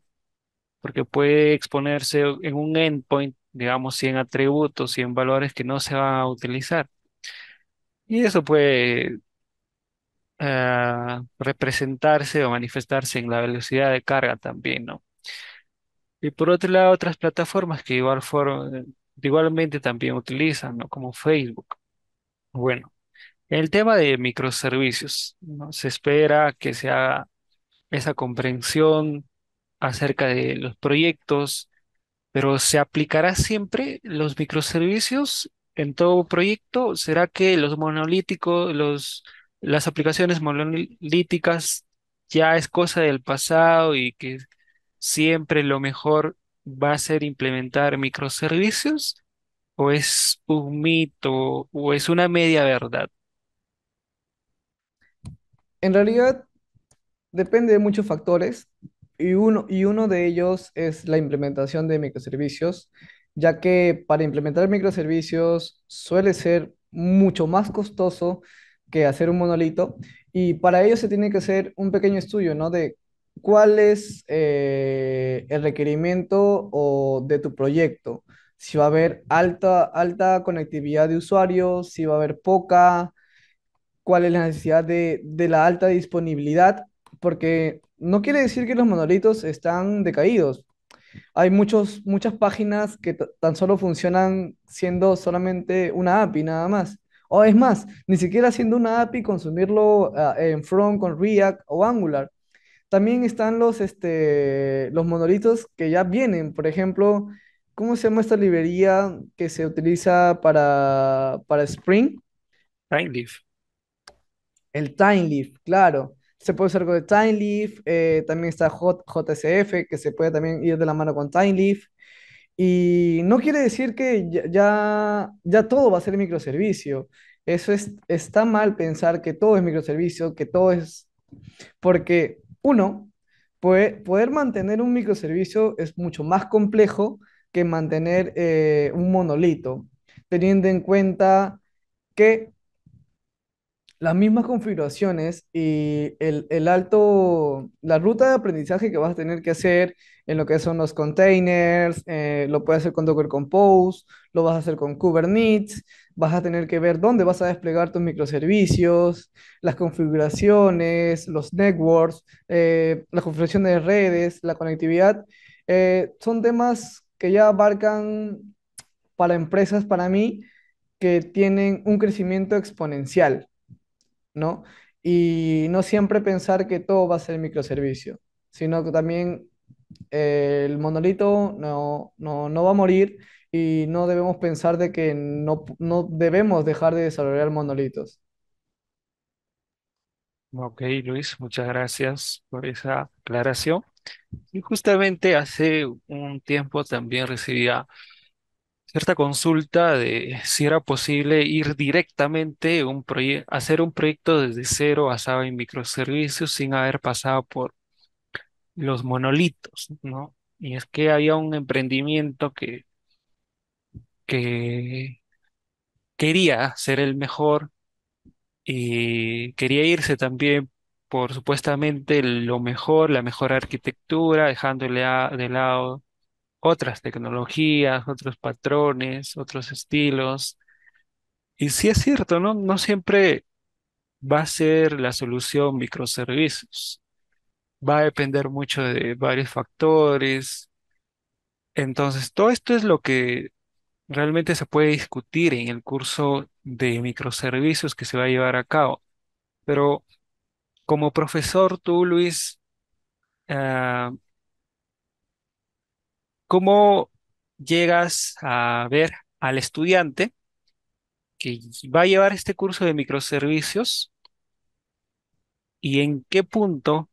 porque puede exponerse en un endpoint, digamos, 100 atributos, 100 valores que no se van a utilizar. Y eso puede ah, representarse o manifestarse en la velocidad de carga también, ¿no? Y por otro lado, otras plataformas que igual fueron, eh, igualmente también utilizan, ¿no? Como Facebook. Bueno, el tema de microservicios, ¿no? Se espera que se haga esa comprensión acerca de los proyectos, pero ¿se aplicará siempre los microservicios en todo proyecto? ¿Será que los monolíticos, los, las aplicaciones monolíticas ya es cosa del pasado y que siempre lo mejor va a ser implementar microservicios? ¿O es un mito o es una media verdad? En realidad, depende de muchos factores. Y uno, y uno de ellos es la implementación de microservicios, ya que para implementar microservicios suele ser mucho más costoso que hacer un monolito y para ello se tiene que hacer un pequeño estudio, ¿no? De cuál es eh, el requerimiento o de tu proyecto. Si va a haber alta, alta conectividad de usuarios, si va a haber poca, cuál es la necesidad de, de la alta disponibilidad porque no quiere decir que los monolitos están decaídos. Hay muchos, muchas páginas que tan solo funcionan siendo solamente una API nada más. O es más, ni siquiera siendo una API consumirlo ah, en front con React o Angular. También están los, este, los monolitos que ya vienen. Por ejemplo, ¿cómo se llama esta librería que se utiliza para, para Spring? Leaf El Leaf claro se puede usar con Timeleaf, eh, también está JSF, que se puede también ir de la mano con Timeleaf. Y no quiere decir que ya, ya, todo va a ser microservicio. Eso es, está mal pensar que todo es microservicio, que todo es... Porque, uno, puede, poder mantener un microservicio es mucho más complejo que mantener eh, un monolito, teniendo en cuenta que las mismas configuraciones y el, alto, la ruta de aprendizaje que vas a tener que hacer en lo que son los containers, eh, lo puedes hacer con Docker Compose, lo vas a hacer con Kubernetes, vas a tener que ver dónde vas a desplegar tus microservicios, las configuraciones, los networks, eh, la configuración de redes, la conectividad. Eh, son temas que ya abarcan para empresas, para mí, que tienen un crecimiento exponencial. Y no siempre pensar que todo va a ser microservicio, sino que también eh, el monolito no, no, no, va a morir y no debemos pensar de que no, no debemos dejar de desarrollar monolitos. Ok, Luis, muchas gracias por esa aclaración. Y justamente hace un tiempo también recibía cierta consulta de si era posible ir directamente un hacer un proyecto desde cero basado en microservicios sin haber pasado por los monolitos, ¿no? Y es que había un emprendimiento que, que quería ser el mejor y quería irse también por supuestamente lo mejor, la mejor arquitectura, dejándole a, de lado otras tecnologías, otros patrones, otros estilos. Y sí es cierto, ¿no? No siempre va a ser la solución microservicios. Va a depender mucho de varios factores. Entonces, todo esto es lo que realmente se puede discutir en el curso de microservicios que se va a llevar a cabo. Pero como profesor, tú, Luis, ah, ¿Cómo llegas a ver al estudiante que va a llevar este curso de microservicios y en qué punto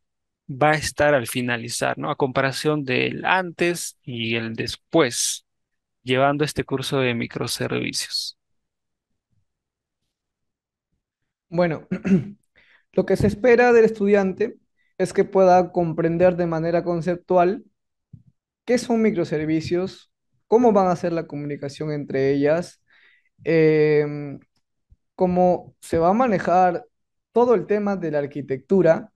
va a estar al finalizar, ¿no? A comparación del antes y el después, llevando este curso de microservicios. Bueno, lo que se espera del estudiante es que pueda comprender de manera conceptual qué son microservicios, cómo van a ser la comunicación entre ellas, em, cómo se va a manejar todo el tema de la arquitectura,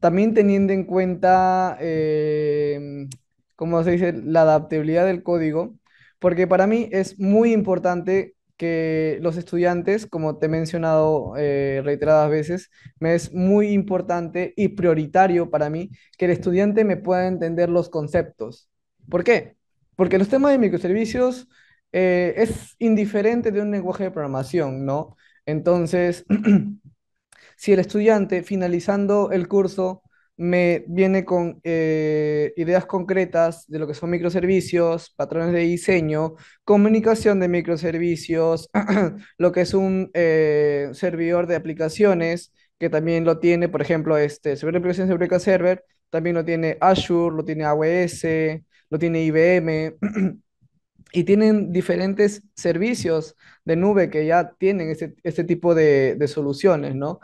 también teniendo en cuenta, em, como se dice, la adaptabilidad del código, porque para mí es muy importante que los estudiantes, como te he mencionado eh, reiteradas veces, me es muy importante y prioritario para mí que el estudiante me pueda entender los conceptos, ¿Por qué? Porque los temas de microservicios eh, es indiferente de un lenguaje de programación, ¿no? Entonces, si el estudiante finalizando el curso me viene con eh, ideas concretas de lo que son microservicios, patrones de diseño, comunicación de microservicios, lo que es un eh, servidor de aplicaciones, que también lo tiene, por ejemplo, este servidor de aplicaciones de Server, también lo tiene Azure, lo tiene AWS, lo tiene IBM, y tienen diferentes servicios de nube que ya tienen este, este tipo de, soluciones, ¿no?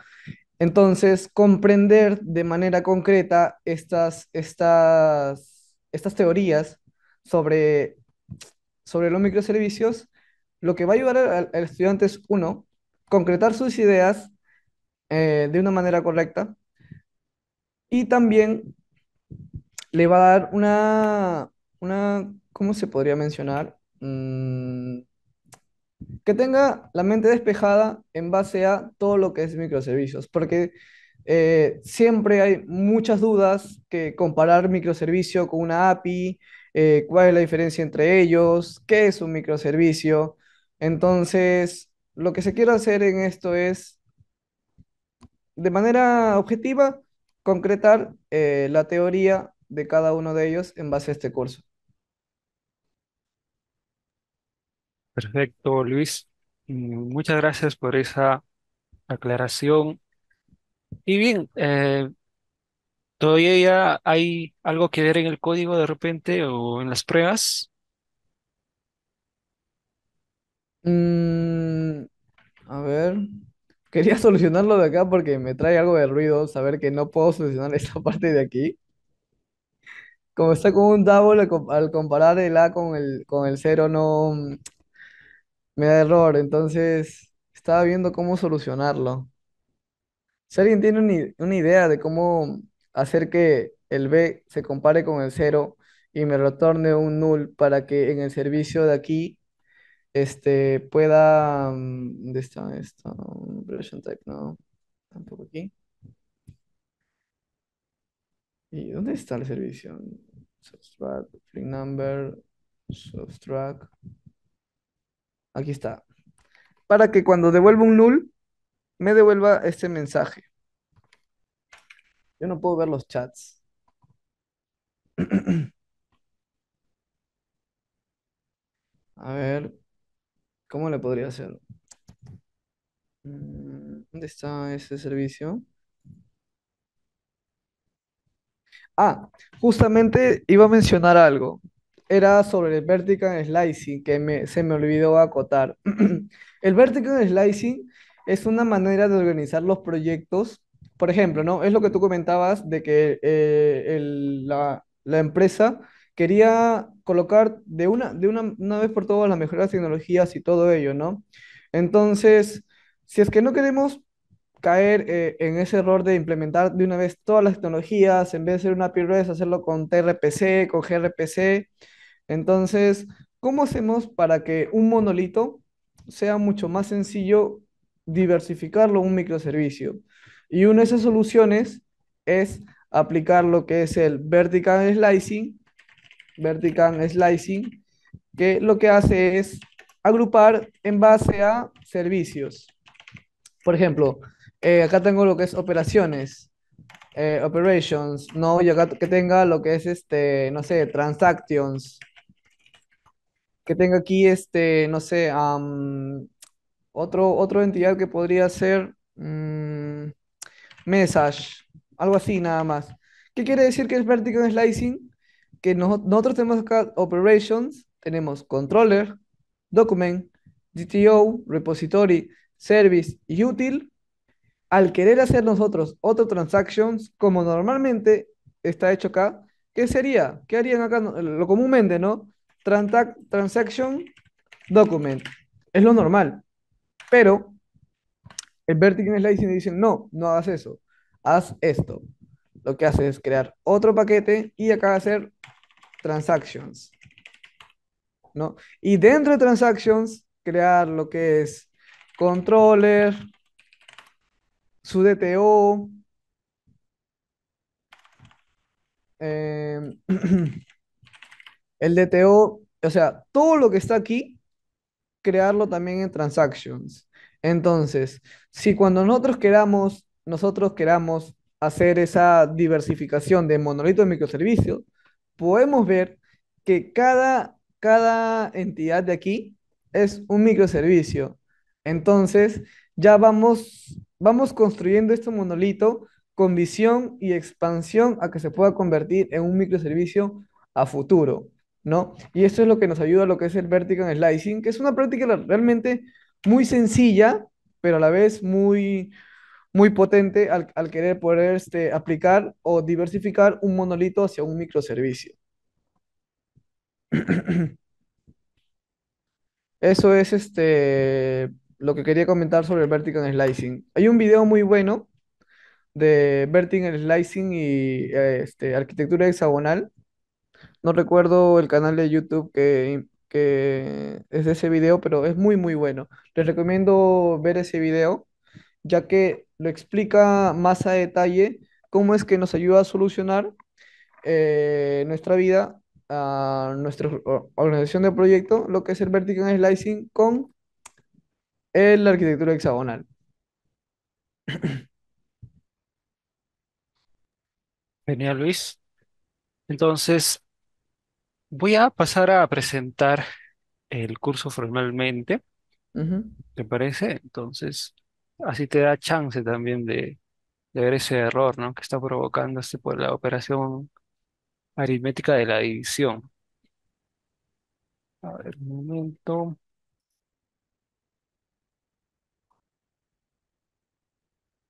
Entonces, comprender de manera concreta estas, estas, estas teorías sobre, sobre los microservicios, lo que va a ayudar al, estudiante es, uno, concretar sus ideas eh, de una manera correcta y también le va a dar una, una, ¿cómo se podría mencionar? Mm, que tenga la mente despejada en base a todo lo que es microservicios, porque eh, siempre hay muchas dudas que comparar microservicio con una API, eh, cuál es la diferencia entre ellos, qué es un microservicio. Entonces, lo que se quiere hacer en esto es, de manera objetiva, concretar eh, la teoría de cada uno de ellos en base a este curso. Perfecto, Luis. Mm, muchas gracias por esa aclaración. Y bien, eh, todavía ¿todavía hay algo que ver en el código de repente o en las pruebas? Mm, a ver, quería solucionarlo de acá porque me trae algo de ruido saber que no puedo solucionar esta parte de aquí como está con un double, al comparar el A con el, con el 0, no me da error. Entonces, estaba viendo cómo solucionarlo. Si alguien tiene una, idea de cómo hacer que el B se compare con el 0 y me retorne un null para que en el servicio de aquí este, pueda... Mm, ¿Dónde está esto? no. Tampoco aquí. ¿Y dónde está el servicio? subtract, free number, subtract. Aquí está. Para que cuando devuelva un null, me devuelva este mensaje. Yo no puedo ver los chats. A ver, ¿cómo le podría hacer? Mm, ¿Dónde está ese servicio? Ah, justamente iba a mencionar algo. Era sobre el vertical slicing que se me olvidó acotar. el vertical slicing es una manera de organizar los proyectos. Por ejemplo, ¿no? Es lo que tú comentabas de que eh, la, empresa quería colocar de, una, de una, vez por todas las mejores tecnologías y todo ello, ¿no? Entonces, si es que no queremos caer eh, en ese error de implementar de una vez todas las tecnologías, en vez de hacer una REST, hacerlo con TRPC, con GRPC. Entonces, ¿cómo hacemos para que un monolito sea mucho más sencillo diversificarlo un microservicio? Y una de esas soluciones es aplicar lo que es el vertical slicing, vertical slicing, que lo que hace es agrupar en base a servicios. Por ejemplo, eh, acá tengo lo que es operaciones, eh, operations, ¿no? Y acá que tenga lo que es este, no sé, transactions. Que tenga aquí este, no sé, otro, otro entidad que podría ser mm, message, algo así nada más. ¿Qué quiere decir que es vertical slicing? Que nosotros tenemos acá operations, tenemos controller, document, GTO, repository, service y útil, al querer hacer nosotros otro transactions, como normalmente está hecho acá, ¿qué sería? ¿Qué harían acá? Lo comúnmente, ¿no? transaction document. Es lo normal. Pero el vertical slicing dice no, no hagas eso. Haz esto. Lo que hace es crear otro paquete y acá hacer transactions. ¿No? Y dentro de transactions, crear lo que es controller, su DTO, em, el DTO, o sea, todo lo que está aquí, crearlo también en transactions. Entonces, si cuando nosotros queramos, nosotros queramos hacer esa diversificación de monolitos de microservicios, podemos ver que cada, cada entidad de aquí es un microservicio. Entonces, ya vamos Vamos construyendo este monolito con visión y expansión a que se pueda convertir en un microservicio a futuro, ¿no? Y esto es lo que nos ayuda a lo que es el vertical slicing, que es una práctica realmente muy sencilla, pero a la vez muy, muy potente al, querer poder este, aplicar o diversificar un monolito hacia un microservicio. Eso es este lo que quería comentar sobre el vertical slicing. Hay un video muy bueno de vertical slicing y eh, este, arquitectura hexagonal. No recuerdo el canal de YouTube que, es de ese video, pero es muy, muy bueno. Les recomiendo ver ese video, ya que lo explica más a detalle cómo es que nos ayuda a solucionar eh, nuestra vida, a nuestra organización de proyecto, lo que es el vertical slicing con en la arquitectura hexagonal. Genial, Luis. Entonces, voy a pasar a presentar el curso formalmente, ¿te parece? Entonces, así te da chance también de, ver ese error, ¿no? que está provocándose este por la operación aritmética de la división. A ver, un momento.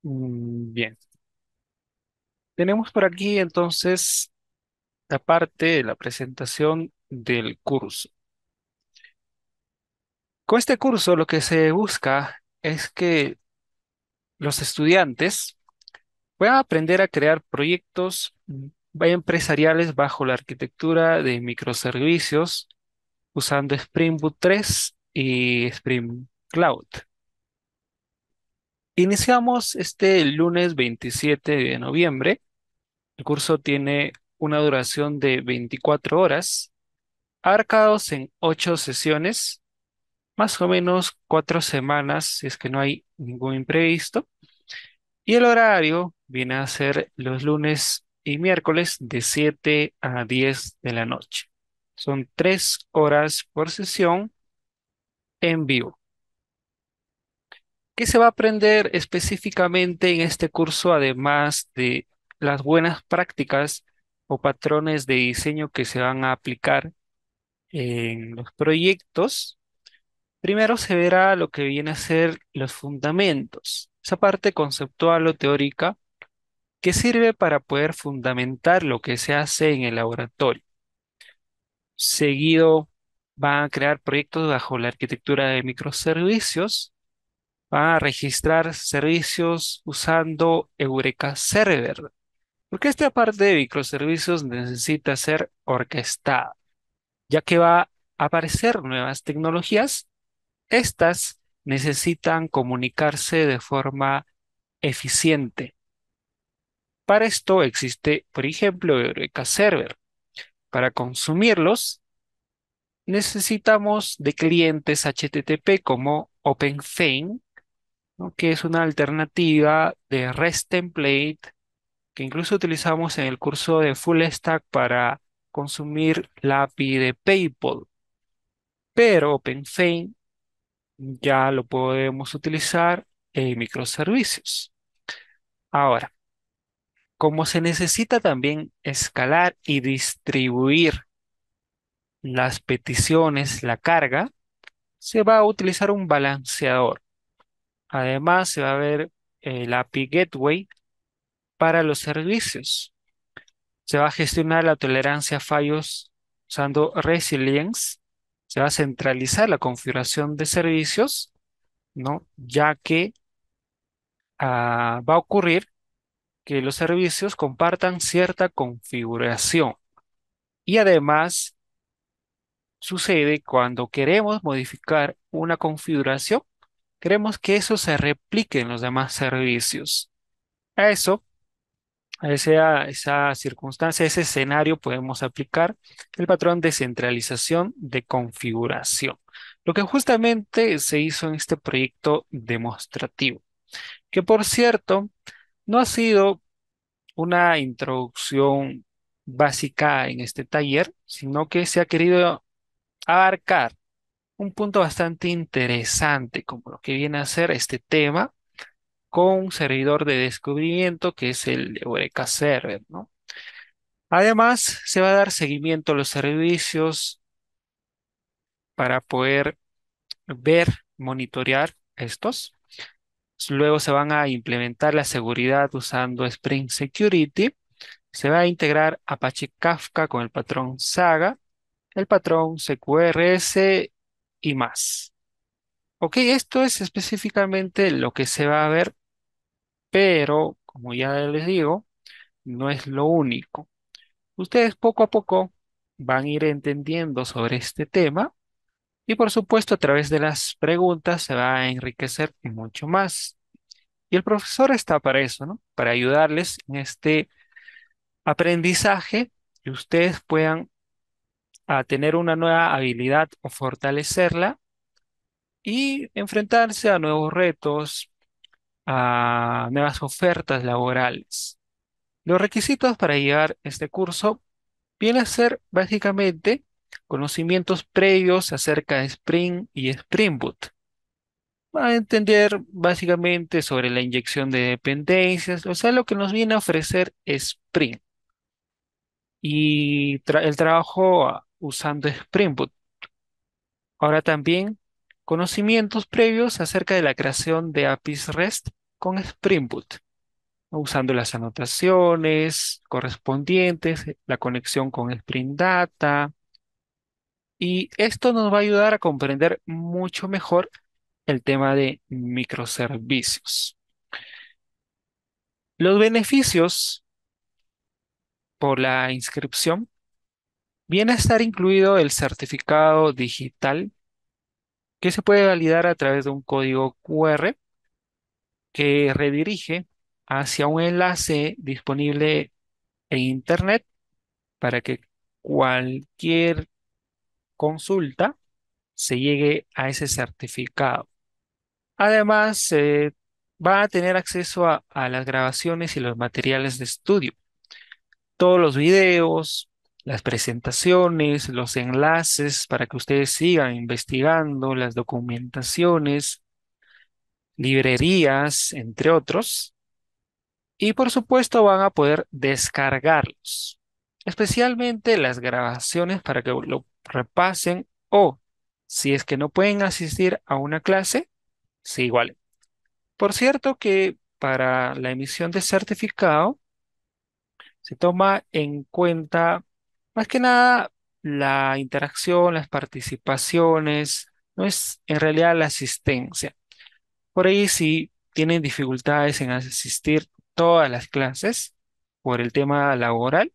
Mm, bien, tenemos por aquí entonces la parte de la presentación del curso. Con este curso lo que se busca es que los estudiantes puedan aprender a crear proyectos mm, empresariales bajo la arquitectura de microservicios usando Spring Boot 3 y Spring Cloud. Iniciamos este lunes 27 de noviembre. El curso tiene una duración de 24 horas, arcados en 8 sesiones, más o menos 4 semanas si es que no hay ningún imprevisto. Y el horario viene a ser los lunes y miércoles de 7 a 10 de la noche. Son 3 horas por sesión en vivo. ¿Qué se va a aprender específicamente en este curso, además de las buenas prácticas o patrones de diseño que se van a aplicar en los proyectos? Primero se verá lo que viene a ser los fundamentos, esa parte conceptual o teórica que sirve para poder fundamentar lo que se hace en el laboratorio. Seguido van a crear proyectos bajo la arquitectura de microservicios a registrar servicios usando Eureka Server, porque esta parte de microservicios necesita ser orquestada, ya que va a aparecer nuevas tecnologías, estas necesitan comunicarse de forma eficiente. Para esto existe, por ejemplo, Eureka Server. Para consumirlos, necesitamos de clientes HTTP como OpenFame que es una alternativa de REST template que incluso utilizamos en el curso de Full Stack para consumir la API de PayPal. Pero OpenFane ya lo podemos utilizar en microservicios. Ahora, como se necesita también escalar y distribuir las peticiones, la carga, se va a utilizar un balanceador. Además, se va a ver eh, el API Gateway para los servicios. Se va a gestionar la tolerancia a fallos usando Resilience. Se va a centralizar la configuración de servicios, ¿no? ya que ah, va a ocurrir que los servicios compartan cierta configuración. Y además, sucede cuando queremos modificar una configuración Queremos que eso se replique en los demás servicios. A eso, a esa, esa circunstancia, a ese escenario, podemos aplicar el patrón de centralización de configuración, lo que justamente se hizo en este proyecto demostrativo, que por cierto, no ha sido una introducción básica en este taller, sino que se ha querido abarcar un punto bastante interesante, como lo que viene a ser este tema, con un servidor de descubrimiento que es el Eureka Server, ¿no? Además, se va a dar seguimiento a los servicios para poder ver, monitorear estos. Luego se van a implementar la seguridad usando Spring Security. Se va a integrar Apache Kafka con el patrón Saga, el patrón CQRS y más. Ok, esto es específicamente lo que se va a ver, pero como ya les digo, no es lo único. Ustedes poco a poco van a ir entendiendo sobre este tema y por supuesto a través de las preguntas se va a enriquecer mucho más. Y el profesor está para eso, ¿no? Para ayudarles en este aprendizaje y ustedes puedan a tener una nueva habilidad o fortalecerla y enfrentarse a nuevos retos, a nuevas ofertas laborales. Los requisitos para llevar este curso vienen a ser básicamente conocimientos previos acerca de Spring y Spring Boot. Va a entender básicamente sobre la inyección de dependencias, o sea, lo que nos viene a ofrecer Spring. Y el trabajo usando Spring Boot. Ahora también conocimientos previos acerca de la creación de APIs REST con Spring Boot, usando las anotaciones correspondientes, la conexión con Spring Data. Y esto nos va a ayudar a comprender mucho mejor el tema de microservicios. Los beneficios por la inscripción Viene a estar incluido el certificado digital que se puede validar a través de un código QR que redirige hacia un enlace disponible en Internet para que cualquier consulta se llegue a ese certificado. Además, va a tener acceso a las grabaciones y los materiales de estudio, todos los videos, las presentaciones, los enlaces para que ustedes sigan investigando, las documentaciones, librerías, entre otros. Y por supuesto van a poder descargarlos, especialmente las grabaciones para que lo repasen o si es que no pueden asistir a una clase, sí, igual. Por cierto que para la emisión de certificado se toma en cuenta más que nada, la interacción, las participaciones, no es en realidad la asistencia. Por ahí si tienen dificultades en asistir todas las clases por el tema laboral,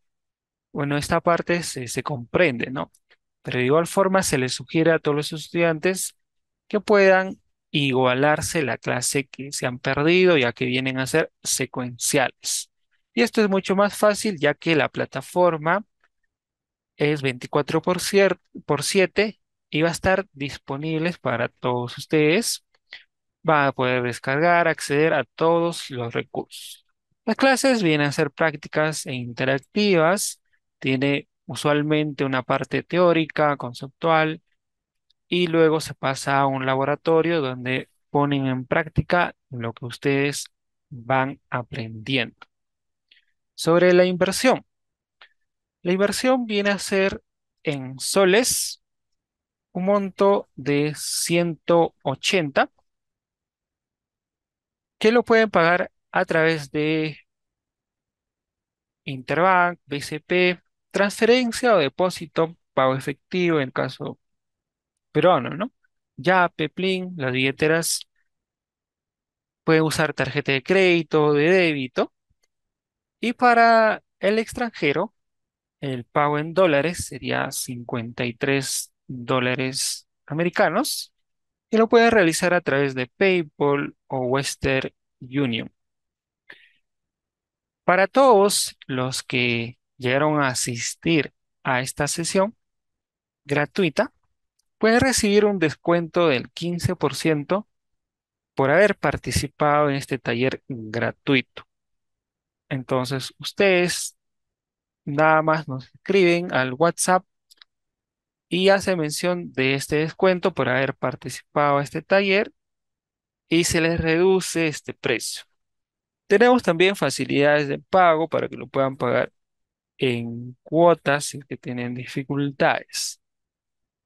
bueno, esta parte se, comprende, ¿no? Pero de igual forma se les sugiere a todos los estudiantes que puedan igualarse la clase que se han perdido, ya que vienen a ser secuenciales. Y esto es mucho más fácil, ya que la plataforma es 24 por, 7 y va a estar disponible para todos ustedes. Va a poder descargar, acceder a todos los recursos. Las clases vienen a ser prácticas e interactivas. Tiene usualmente una parte teórica, conceptual, y luego se pasa a un laboratorio donde ponen en práctica lo que ustedes van aprendiendo. Sobre la inversión. La inversión viene a ser en soles un monto de 180 que lo pueden pagar a través de Interbank, BCP, transferencia o depósito, pago efectivo en caso peruano, ¿no? Ya Peplin, las billeteras pueden usar tarjeta de crédito, de débito. Y para el extranjero, el pago en dólares sería 53 dólares americanos y lo puede realizar a través de PayPal o Western Union. Para todos los que llegaron a asistir a esta sesión gratuita, Pueden recibir un descuento del 15% por haber participado en este taller gratuito. Entonces, ustedes Nada más nos escriben al WhatsApp y hace mención de este descuento por haber participado a este taller y se les reduce este precio. Tenemos también facilidades de pago para que lo puedan pagar en cuotas si que tienen dificultades.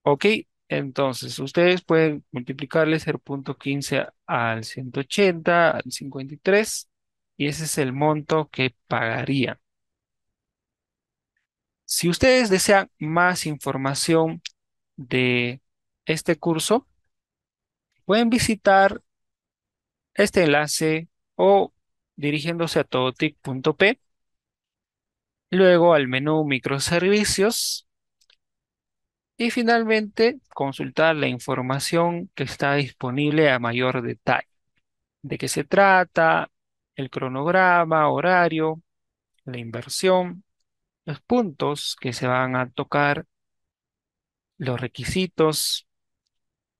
Ok, entonces ustedes pueden multiplicarle 0.15 al 180, al 53 y ese es el monto que pagarían. Si ustedes desean más información de este curso, pueden visitar este enlace o dirigiéndose a todotic.p, luego al menú microservicios y finalmente consultar la información que está disponible a mayor detalle, de qué se trata, el cronograma, horario, la inversión, los puntos que se van a tocar, los requisitos,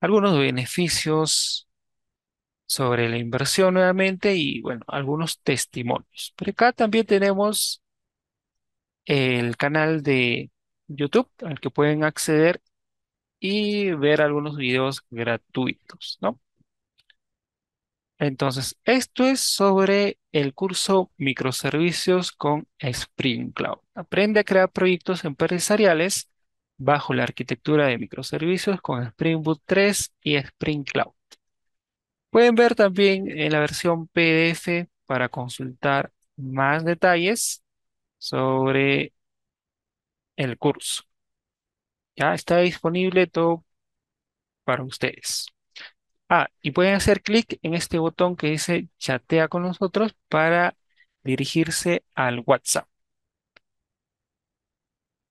algunos beneficios sobre la inversión nuevamente y, bueno, algunos testimonios. Pero acá también tenemos el canal de YouTube al que pueden acceder y ver algunos videos gratuitos, ¿no? Entonces, esto es sobre el curso Microservicios con Spring Cloud. Aprende a crear proyectos empresariales bajo la arquitectura de microservicios con Spring Boot 3 y Spring Cloud. Pueden ver también en la versión PDF para consultar más detalles sobre el curso. Ya está disponible todo para ustedes. Ah, y pueden hacer clic en este botón que dice chatea con nosotros para dirigirse al WhatsApp.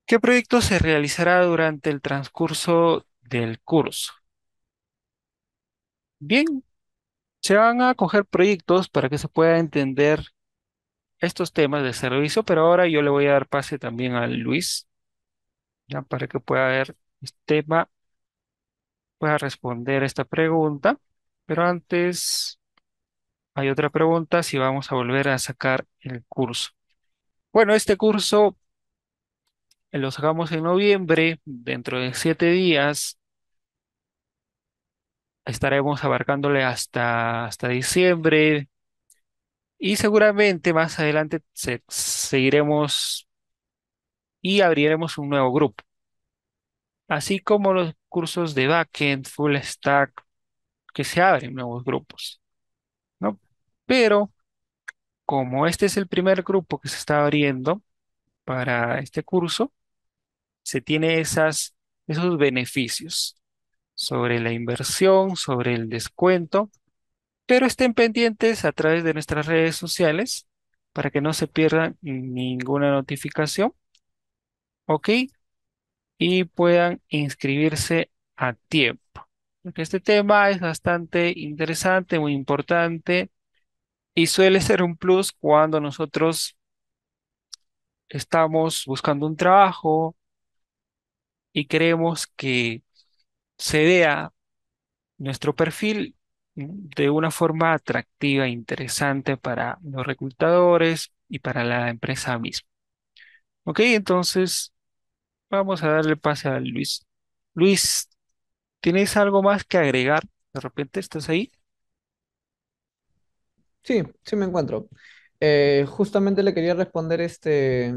¿Qué proyecto se realizará durante el transcurso del curso? Bien, se van a coger proyectos para que se pueda entender estos temas de servicio, pero ahora yo le voy a dar pase también a Luis, ya para que pueda ver este tema a responder esta pregunta. Pero antes hay otra pregunta si vamos a volver a sacar el curso. Bueno, este curso lo sacamos en noviembre, dentro de siete días. Estaremos abarcándole hasta, hasta diciembre y seguramente más adelante seguiremos y abriremos un nuevo grupo. Así como los cursos de backend, full stack, que se abren nuevos grupos, ¿no? Pero como este es el primer grupo que se está abriendo para este curso, se tiene esas, esos beneficios sobre la inversión, sobre el descuento, pero estén pendientes a través de nuestras redes sociales para que no se pierdan ninguna notificación. ¿Ok? y puedan inscribirse a tiempo. Porque este tema es bastante interesante, muy importante y suele ser un plus cuando nosotros estamos buscando un trabajo y queremos que se vea nuestro perfil de una forma atractiva e interesante para los reclutadores y para la empresa misma. Ok, entonces Vamos a darle pase a Luis. Luis, ¿tienes algo más que agregar? De repente, ¿estás ahí? Sí, sí me encuentro. Eh, justamente le quería responder este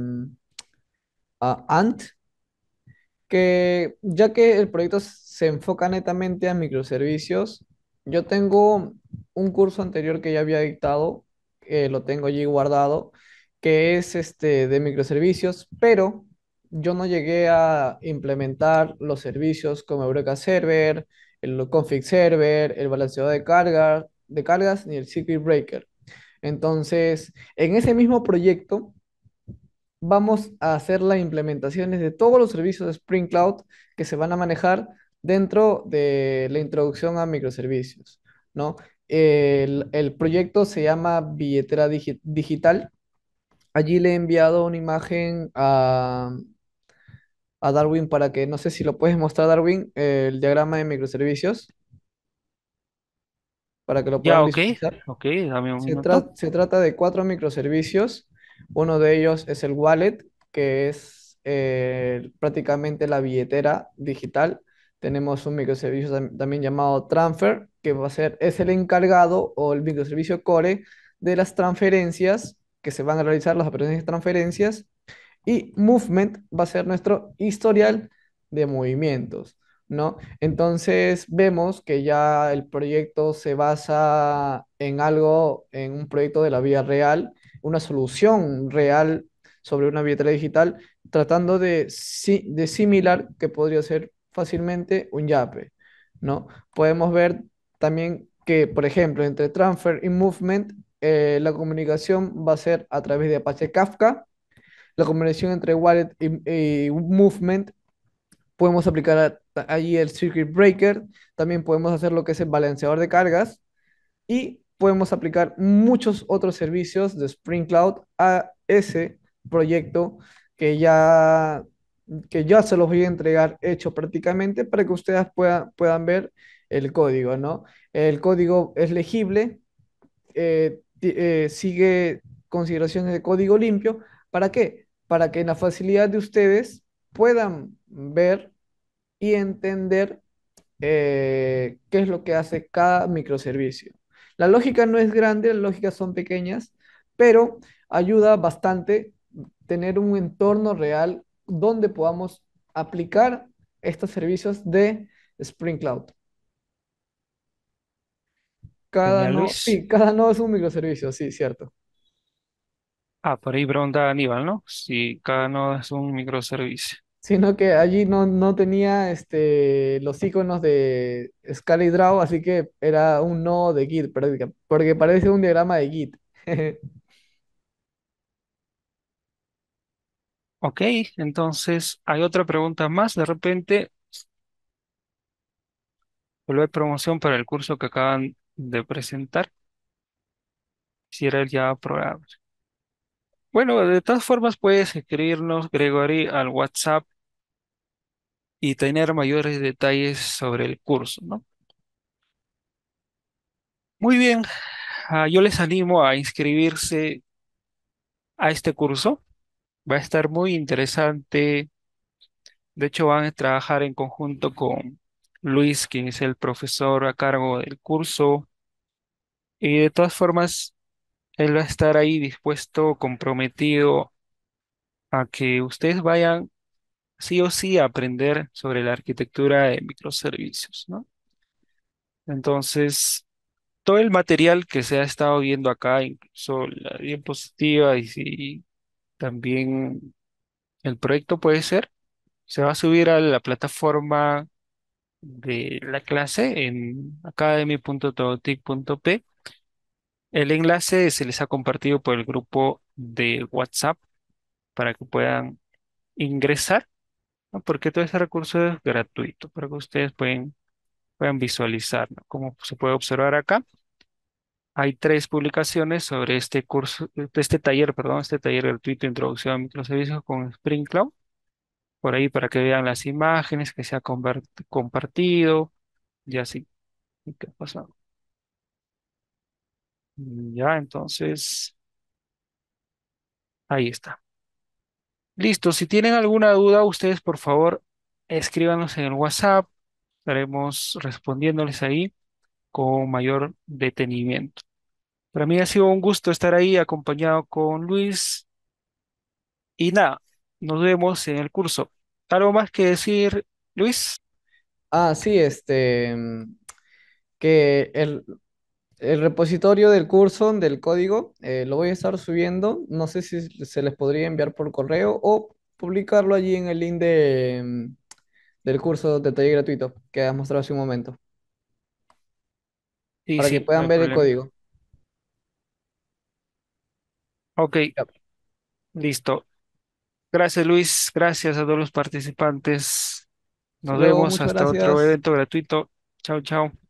a Ant, que ya que el proyecto se enfoca netamente a microservicios, yo tengo un curso anterior que ya había dictado, que eh, lo tengo allí guardado, que es este de microservicios, pero yo no llegué a implementar los servicios como Eureka Server, el Config Server, el balanceo de, cargas, de cargas ni el Circuit Breaker. Entonces, en ese mismo proyecto vamos a hacer las implementaciones de todos los servicios de Spring Cloud que se van a manejar dentro de la introducción a microservicios, ¿no? El, proyecto se llama Billetera Digital. Allí le he enviado una imagen a, a Darwin para que, no sé si lo puedes mostrar, Darwin, el diagrama de microservicios, para que lo puedas visualizar. Se trata de cuatro microservicios. Uno de ellos es el wallet, que es eh, prácticamente la billetera digital. Tenemos un microservicio también llamado Transfer, que va a ser, es el encargado o el microservicio core de las transferencias que se van a realizar, las operaciones de transferencias y movement va a ser nuestro historial de movimientos, ¿no? Entonces vemos que ya el proyecto se basa en algo, en un proyecto de la vía real, una solución real sobre una vía digital, tratando de, similar que podría ser fácilmente un YAPE, ¿no? Podemos ver también que, por ejemplo, entre transfer y movement, eh, la comunicación va a ser a través de Apache Kafka, la combinación entre wallet y, movement, podemos aplicar allí el circuit breaker, también podemos hacer lo que es el balanceador de cargas y podemos aplicar muchos otros servicios de Spring Cloud a ese proyecto que ya, que ya se los voy a entregar hecho prácticamente para que ustedes puedan, puedan ver el código, ¿no? El código es legible, eh, eh, sigue consideraciones de código limpio. ¿Para qué? para que en la facilidad de ustedes puedan ver y entender eh, qué es lo que hace cada microservicio. La lógica no es grande, las lógicas son pequeñas, pero ayuda bastante tener un entorno real donde podamos aplicar estos servicios de Spring Cloud. Cada no cada nodo es un microservicio, sí, cierto. Ah, por ahí pregunta Aníbal, ¿no? Si cada nodo es un microservicio. Sino que allí no, no tenía este, los iconos de Scala y Draw, así que era un nodo de Git, porque parece un diagrama de Git. Ok, entonces hay otra pregunta más. De repente, ¿Vuelve promoción para el curso que acaban de presentar. Si era el ya probable. Bueno, de todas formas puedes escribirnos, Gregory, al WhatsApp y tener mayores detalles sobre el curso, ¿no? Muy bien, ah, yo les animo a inscribirse a este curso. Va a estar muy interesante. De hecho, van a trabajar en conjunto con Luis, quien es el profesor a cargo del curso. Y de todas formas, él va a estar ahí dispuesto, comprometido a que ustedes vayan sí o sí a aprender sobre la arquitectura de microservicios, ¿no? Entonces, todo el material que se ha estado viendo acá, incluso la diapositiva y, si también el proyecto puede ser, se va a subir a la plataforma de la clase en academy.todotic.p el enlace se les ha compartido por el grupo de WhatsApp para que puedan ingresar, porque todo este recurso es gratuito, para que ustedes pueden, puedan visualizarlo. Como se puede observar acá, hay tres publicaciones sobre este curso, este taller, perdón, este taller gratuito de introducción a microservicios con Spring Cloud. Por ahí para que vean las imágenes que se ha compartido y así. ¿Qué ha pasado? Mm, ya, entonces, ahí está. Listo, si tienen alguna duda, ustedes por favor escríbanos en el WhatsApp. Estaremos respondiéndoles ahí con mayor detenimiento. Para mí ha sido un gusto estar ahí acompañado con Luis. Y nada, nos vemos en el curso. ¿Algo más que decir, Luis? Ah, sí, este, mm, que el, el repositorio del curso, del código, eh, lo voy a estar subiendo. No sé si se les podría enviar por correo o publicarlo allí en el link mm, del curso de taller gratuito que has mostrado hace un momento. para que puedan ver el código. Ok, listo. Gracias Luis, gracias a todos los participantes. Nos vemos hasta otro evento gratuito. Chao, chao.